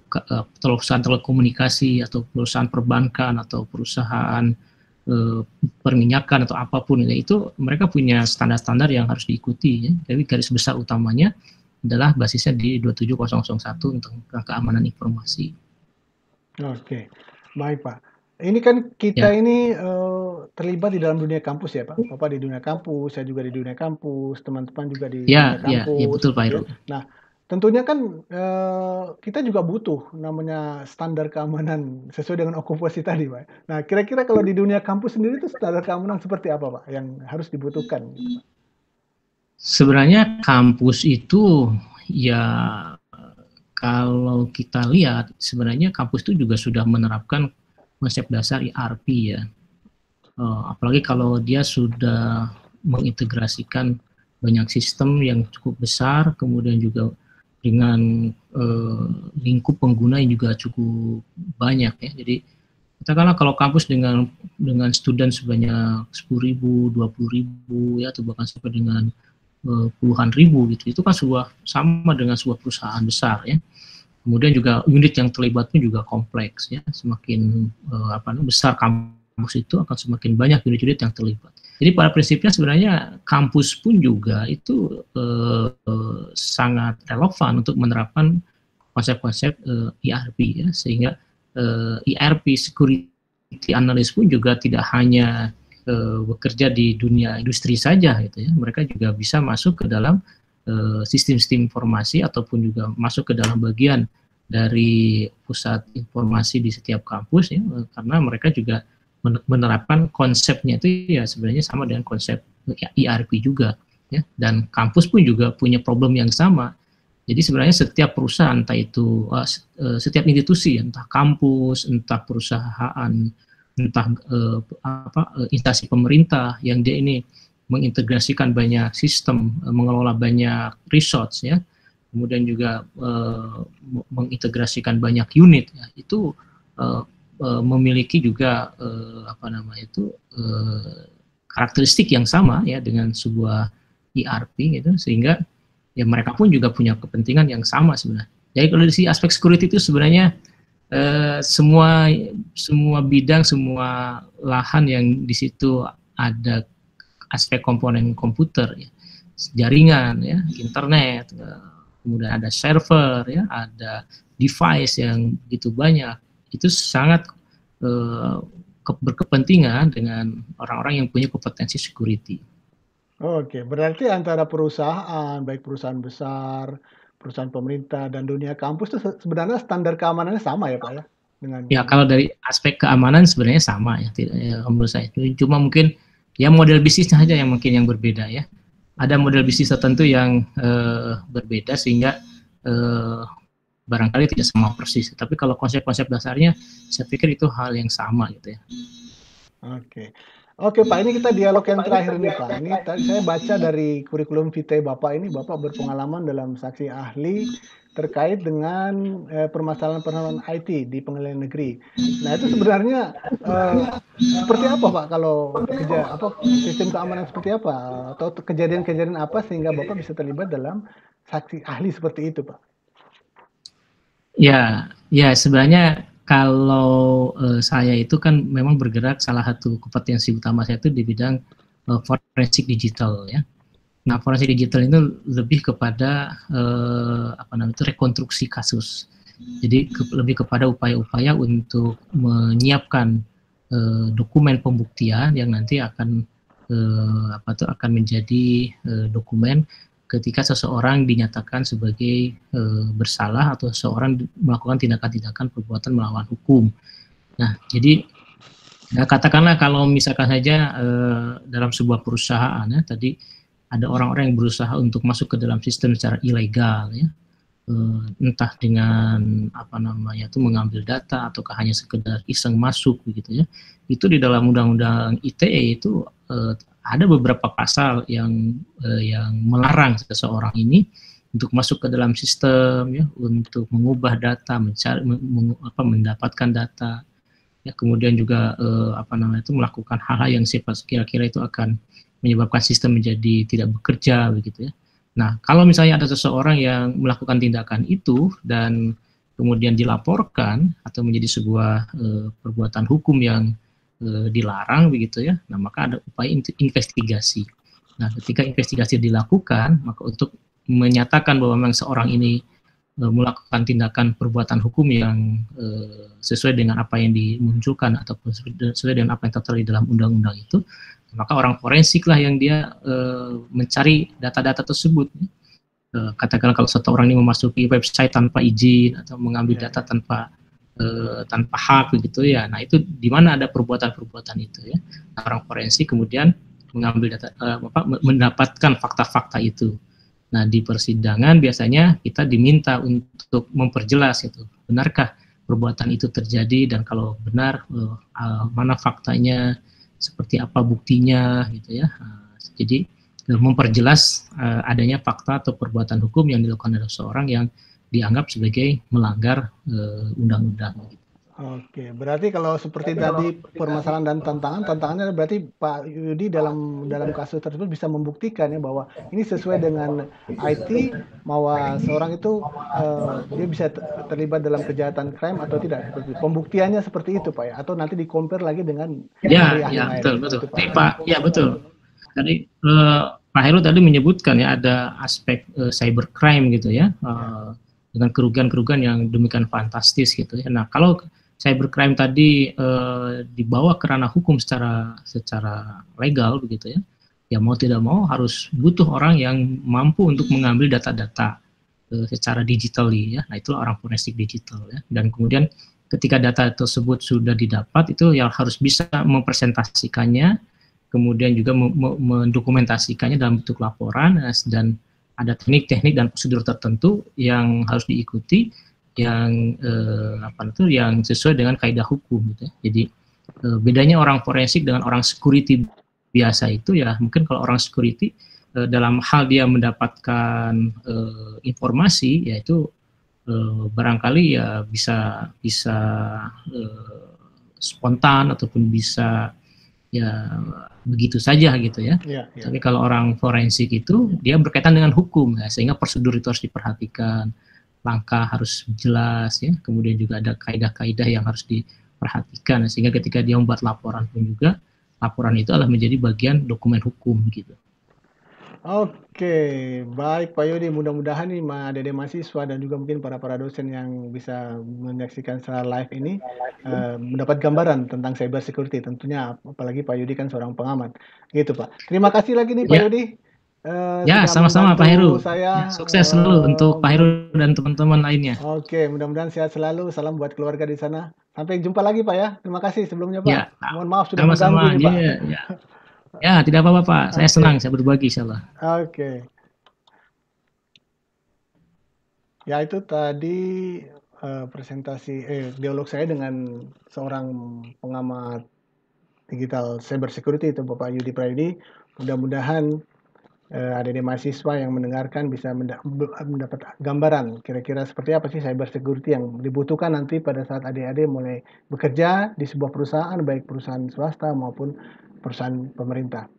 [SPEAKER 2] perusahaan telekomunikasi atau perusahaan perbankan atau perusahaan perminyakan atau apapun ya, itu mereka punya standar-standar yang harus diikuti. Ya. Jadi garis besar utamanya adalah basisnya di 27001 tentang keamanan informasi.
[SPEAKER 1] Oke, baik Pak ini kan kita ya. ini uh, terlibat di dalam dunia kampus ya Pak. Bapak di dunia kampus, saya juga di dunia kampus, teman-teman juga di ya, dunia kampus. Ya, ya betul Pak Irul. Nah, tentunya kan uh, kita juga butuh namanya standar keamanan sesuai dengan okupasi tadi Pak. Nah, kira-kira kalau di dunia kampus sendiri itu standar keamanan seperti apa Pak yang harus dibutuhkan?
[SPEAKER 2] Sebenarnya kampus itu ya kalau kita lihat sebenarnya kampus itu juga sudah menerapkan konsep dasar ERP ya. Uh, apalagi kalau dia sudah mengintegrasikan banyak sistem yang cukup besar, kemudian juga dengan uh, lingkup pengguna yang juga cukup banyak ya. Jadi katakanlah kalau kampus dengan dengan student sebanyak ribu puluh ribu ya atau bahkan sampai dengan uh, puluhan ribu gitu. Itu kan sebuah sama dengan sebuah perusahaan besar ya. Kemudian juga unit yang terlibat pun juga kompleks ya. Semakin uh, apa besar kampus itu akan semakin banyak unit-unit yang terlibat. Jadi pada prinsipnya sebenarnya kampus pun juga itu uh, sangat relevan untuk menerapkan konsep-konsep eh, IRP e ya sehingga eh, IRP e security analis pun juga tidak hanya uh, bekerja di dunia industri saja gitu ya. Mereka juga bisa masuk ke dalam Eh, sistem-sistem informasi ataupun juga masuk ke dalam bagian dari pusat informasi di setiap kampus ya eh, karena mereka juga menerapkan konsepnya itu ya sebenarnya sama dengan konsep ERP juga ya dan kampus pun juga punya problem yang sama jadi sebenarnya setiap perusahaan entah itu eh, setiap institusi entah kampus entah perusahaan entah apa instansi pemerintah yang dia ini mengintegrasikan banyak sistem, eh, mengelola banyak resource ya, kemudian juga uh, mengintegrasikan banyak unit ya, itu uh, uh, memiliki juga uh, apa namanya itu uh, karakteristik yang sama ya dengan sebuah ERP gitu sehingga ya mereka pun juga punya kepentingan yang sama sebenarnya. Jadi kalau dari aspek security itu sebenarnya Uh, semua semua bidang, semua lahan yang di situ ada aspek komponen komputer ya jaringan ya internet ya. kemudian ada server ya ada device yang begitu banyak itu sangat eh, berkepentingan dengan orang-orang yang punya kompetensi security.
[SPEAKER 1] Oke, berarti antara perusahaan, baik perusahaan besar, perusahaan pemerintah, dan dunia kampus itu sebenarnya standar keamanannya sama ya Pak ya? Dengan...
[SPEAKER 2] Ya, kalau dari aspek keamanan sebenarnya sama ya, tidak, ya menurut saya. Cuma mungkin Ya model bisnisnya aja yang mungkin yang berbeda ya. Ada model bisnis tertentu yang uh, berbeda sehingga uh, barangkali tidak sama persis. Tapi kalau konsep-konsep dasarnya, saya pikir itu hal yang sama gitu ya.
[SPEAKER 1] Oke. Okay. Oke Pak, ini kita dialog yang terakhir nih Pak. Ini saya baca dari kurikulum vitae Bapak ini, Bapak berpengalaman dalam saksi ahli terkait dengan eh, permasalahan permasalahan-permasalahan IT di pengadilan negeri. Nah itu sebenarnya eh, seperti apa Pak kalau kerja apa sistem keamanan seperti apa atau kejadian-kejadian apa sehingga Bapak bisa terlibat dalam saksi ahli seperti itu Pak?
[SPEAKER 2] Ya, ya sebenarnya kalau uh, saya itu kan memang bergerak salah satu kompetensi utama saya itu di bidang uh, forensik digital ya. Nah, forensik digital itu lebih kepada uh, apa namanya itu rekonstruksi kasus. Jadi ke, lebih kepada upaya-upaya untuk menyiapkan uh, dokumen pembuktian yang nanti akan uh, apa tuh akan menjadi uh, dokumen ketika seseorang dinyatakan sebagai e, bersalah atau seseorang melakukan tindakan-tindakan perbuatan melawan hukum. Nah, jadi nah katakanlah kalau misalkan saja e, dalam sebuah perusahaan ya tadi ada orang-orang yang berusaha untuk masuk ke dalam sistem secara ilegal ya. E, entah dengan apa namanya itu mengambil data ataukah hanya sekedar iseng masuk begitu ya. Itu di dalam undang-undang ITE itu e, ada beberapa pasal yang uh, yang melarang seseorang ini untuk masuk ke dalam sistem ya untuk mengubah data mencari meng, apa, mendapatkan data ya kemudian juga uh, apa namanya itu melakukan hal-hal yang sifat kira-kira itu akan menyebabkan sistem menjadi tidak bekerja begitu ya nah kalau misalnya ada seseorang yang melakukan tindakan itu dan kemudian dilaporkan atau menjadi sebuah uh, perbuatan hukum yang Eh, dilarang begitu ya. Nah, maka ada upaya investigasi. Nah, ketika investigasi dilakukan, maka untuk menyatakan bahwa memang seorang ini e, melakukan tindakan perbuatan hukum yang e, sesuai dengan apa yang dimunculkan ataupun sesuai dengan apa yang tertera di dalam undang-undang itu, maka orang forensik lah yang dia e, mencari data-data tersebut. katakanlah kalau satu orang ini memasuki website tanpa izin atau mengambil ya, data ya. tanpa e, tanpa hak gitu ya. Nah itu di mana ada perbuatan-perbuatan itu ya. Nah, orang forensik kemudian mengambil data e, apa, mendapatkan fakta-fakta itu. Nah di persidangan biasanya kita diminta untuk memperjelas itu benarkah perbuatan itu terjadi dan kalau benar e, mana faktanya, seperti apa buktinya gitu ya. Jadi memperjelas adanya fakta atau perbuatan hukum yang dilakukan oleh seorang yang dianggap sebagai melanggar eh, undang-undang. Uh,
[SPEAKER 1] Oke, berarti kalau seperti tadi kalau permasalahan dan tantangan, tantangannya berarti Pak Yudi dalam dalam ya. kasus tersebut bisa membuktikan ya bahwa ini sesuai dengan IT bahwa seorang itu uh, dia bisa terlibat dalam kejahatan crime atau tidak pembuktiannya seperti itu Pak ya atau nanti compare lagi dengan ya ya betul
[SPEAKER 2] betul itu, Pak. Pak ya betul tadi uh, Pak Heru tadi menyebutkan ya ada aspek uh, cybercrime gitu ya. Uh, dengan kerugian-kerugian yang demikian fantastis gitu ya. Nah, kalau cybercrime tadi e, dibawa ke ranah hukum secara secara legal begitu ya, ya mau tidak mau harus butuh orang yang mampu untuk mengambil data-data e, secara digital ya. Nah, itulah orang forensik digital ya. Dan kemudian ketika data tersebut sudah didapat itu yang harus bisa mempresentasikannya, kemudian juga mendokumentasikannya dalam bentuk laporan eh, dan ada teknik-teknik dan prosedur tertentu yang harus diikuti yang eh, apa itu yang sesuai dengan kaidah hukum gitu ya. Jadi eh, bedanya orang forensik dengan orang security biasa itu ya mungkin kalau orang security eh, dalam hal dia mendapatkan eh, informasi yaitu eh, barangkali ya bisa bisa eh, spontan ataupun bisa ya begitu saja gitu ya. ya, ya. Tapi kalau orang forensik itu dia berkaitan dengan hukum ya, sehingga prosedur itu harus diperhatikan, langkah harus jelas ya, kemudian juga ada kaidah-kaidah yang harus diperhatikan ya, sehingga ketika dia membuat laporan pun juga laporan itu adalah menjadi bagian dokumen hukum gitu.
[SPEAKER 1] Oke, baik Pak Yudi. Mudah-mudahan nih Mbak Dede mahasiswa dan juga mungkin para-para dosen yang bisa menyaksikan secara live ini uh, mendapat gambaran tentang cyber security tentunya apalagi Pak Yudi kan seorang pengamat. Gitu Pak. Terima kasih lagi nih Pak ya. Yudi. Uh, ya, sama-sama Pak Heru. Saya, ya, sukses selalu uh, untuk
[SPEAKER 2] Pak Heru dan teman-teman lainnya.
[SPEAKER 1] Oke, mudah-mudahan sehat selalu. Salam buat keluarga di sana. Sampai jumpa lagi Pak ya. Terima kasih sebelumnya Pak. Ya, Mohon maaf sudah mengganggu ya, Pak. Ya, ya.
[SPEAKER 2] Ya, tidak apa-apa Pak. Saya okay. senang, saya berbagi insya Oke.
[SPEAKER 1] Okay. Ya itu tadi uh, presentasi eh dialog saya dengan seorang pengamat digital cyber security itu Bapak Yudi Prayudi. Mudah-mudahan uh, ada di mahasiswa yang mendengarkan bisa mendapat gambaran kira-kira seperti apa sih cyber security yang dibutuhkan nanti pada saat adik-adik mulai bekerja di sebuah perusahaan baik perusahaan swasta maupun perusahaan pemerintah.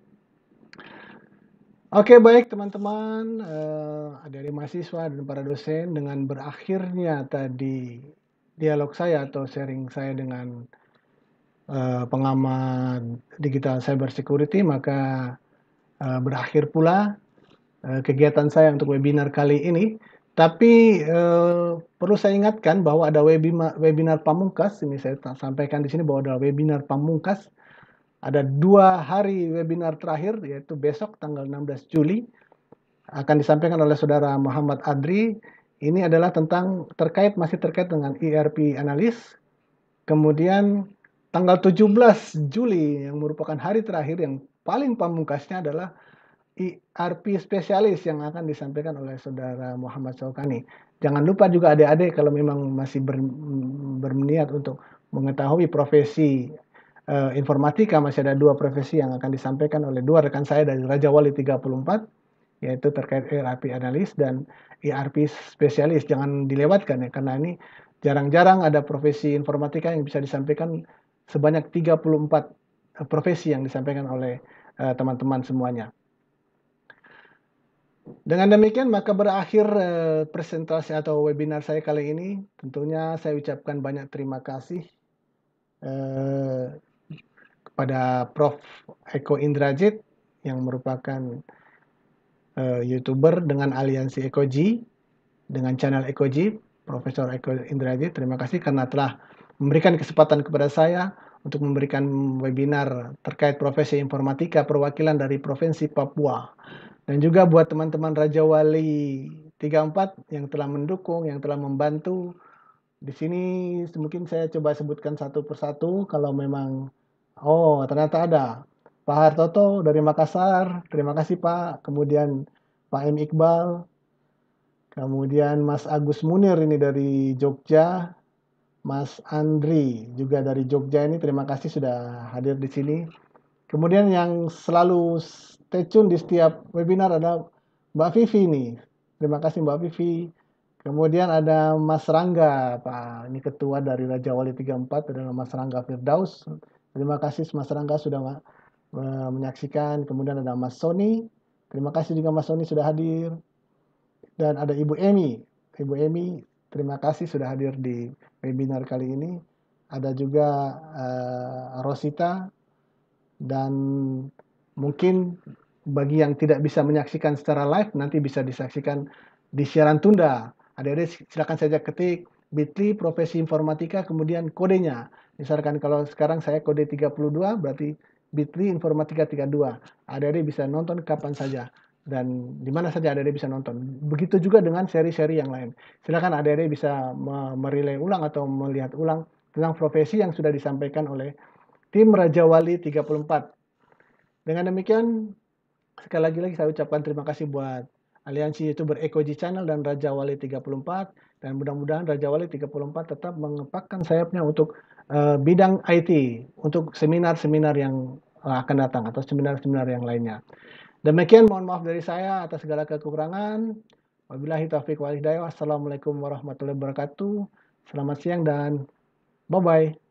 [SPEAKER 1] Oke baik teman-teman, uh, eh, dari mahasiswa dan para dosen dengan berakhirnya tadi dialog saya atau sharing saya dengan uh, pengamat digital cyber security maka uh, berakhir pula uh, kegiatan saya untuk webinar kali ini. Tapi uh, perlu saya ingatkan bahwa ada webinar, webinar pamungkas ini saya sampaikan di sini bahwa ada webinar pamungkas ada dua hari webinar terakhir, yaitu besok tanggal 16 Juli, akan disampaikan oleh Saudara Muhammad Adri. Ini adalah tentang terkait masih terkait dengan ERP analis. Kemudian tanggal 17 Juli yang merupakan hari terakhir yang paling pamungkasnya adalah ERP spesialis yang akan disampaikan oleh saudara Muhammad Sokani. Jangan lupa juga adik-adik kalau memang masih ber, berniat untuk mengetahui profesi uh, informatika masih ada dua profesi yang akan disampaikan oleh dua rekan saya dari Raja Wali 34 yaitu terkait ERP analis dan ERP spesialis. Jangan dilewatkan ya karena ini jarang-jarang ada profesi informatika yang bisa disampaikan sebanyak 34 eh, profesi yang disampaikan oleh eh, teman-teman uh, semuanya. Dengan demikian maka berakhir uh, presentasi atau webinar saya kali ini. Tentunya saya ucapkan banyak terima kasih uh, pada Prof. Eko Indrajit yang merupakan uh, youtuber dengan aliansi Ekoji dengan channel Ekoji Profesor Eko Indrajit terima kasih karena telah memberikan kesempatan kepada saya untuk memberikan webinar terkait profesi informatika perwakilan dari Provinsi Papua dan juga buat teman-teman Raja Wali 34 yang telah mendukung yang telah membantu di sini mungkin saya coba sebutkan satu persatu kalau memang Oh, ternyata ada. Pak Hartoto dari Makassar, terima kasih Pak. Kemudian Pak M. Iqbal, kemudian Mas Agus Munir ini dari Jogja, Mas Andri juga dari Jogja ini terima kasih sudah hadir di sini. Kemudian yang selalu stay tune di setiap webinar ada Mbak Vivi ini. Terima kasih Mbak Vivi. Kemudian ada Mas Rangga, Pak. Ini ketua dari Raja Wali 34 adalah Mas Rangga Firdaus. Terima kasih Mas Rangga sudah menyaksikan. Kemudian ada Mas Sony. Terima kasih juga Mas Sony sudah hadir. Dan ada Ibu Emi. Ibu Emi, terima kasih sudah hadir di webinar kali ini. Ada juga uh, Rosita dan mungkin bagi yang tidak bisa menyaksikan secara live nanti bisa disaksikan di siaran tunda. Ada ada silakan saja ketik bit.ly profesi informatika kemudian kodenya Misalkan kalau sekarang saya kode 32 berarti bit.ly informatika 32. Adik-adik bisa nonton kapan saja dan di mana saja adik-adik bisa nonton. Begitu juga dengan seri-seri yang lain. Silakan adik-adik bisa merilai ulang atau melihat ulang tentang profesi yang sudah disampaikan oleh tim Raja Wali 34. Dengan demikian, sekali lagi lagi saya ucapkan terima kasih buat Aliansi YouTuber Eko Channel dan Raja Wali 34 dan mudah-mudahan Raja Wali 34 tetap mengepakkan sayapnya untuk uh, bidang IT untuk seminar-seminar yang eh, akan datang atau seminar-seminar yang lainnya. Demikian mohon maaf dari saya atas segala kekurangan. Wabillahi taufiq wal hidayah. Wassalamualaikum warahmatullahi wabarakatuh. Selamat siang dan bye-bye.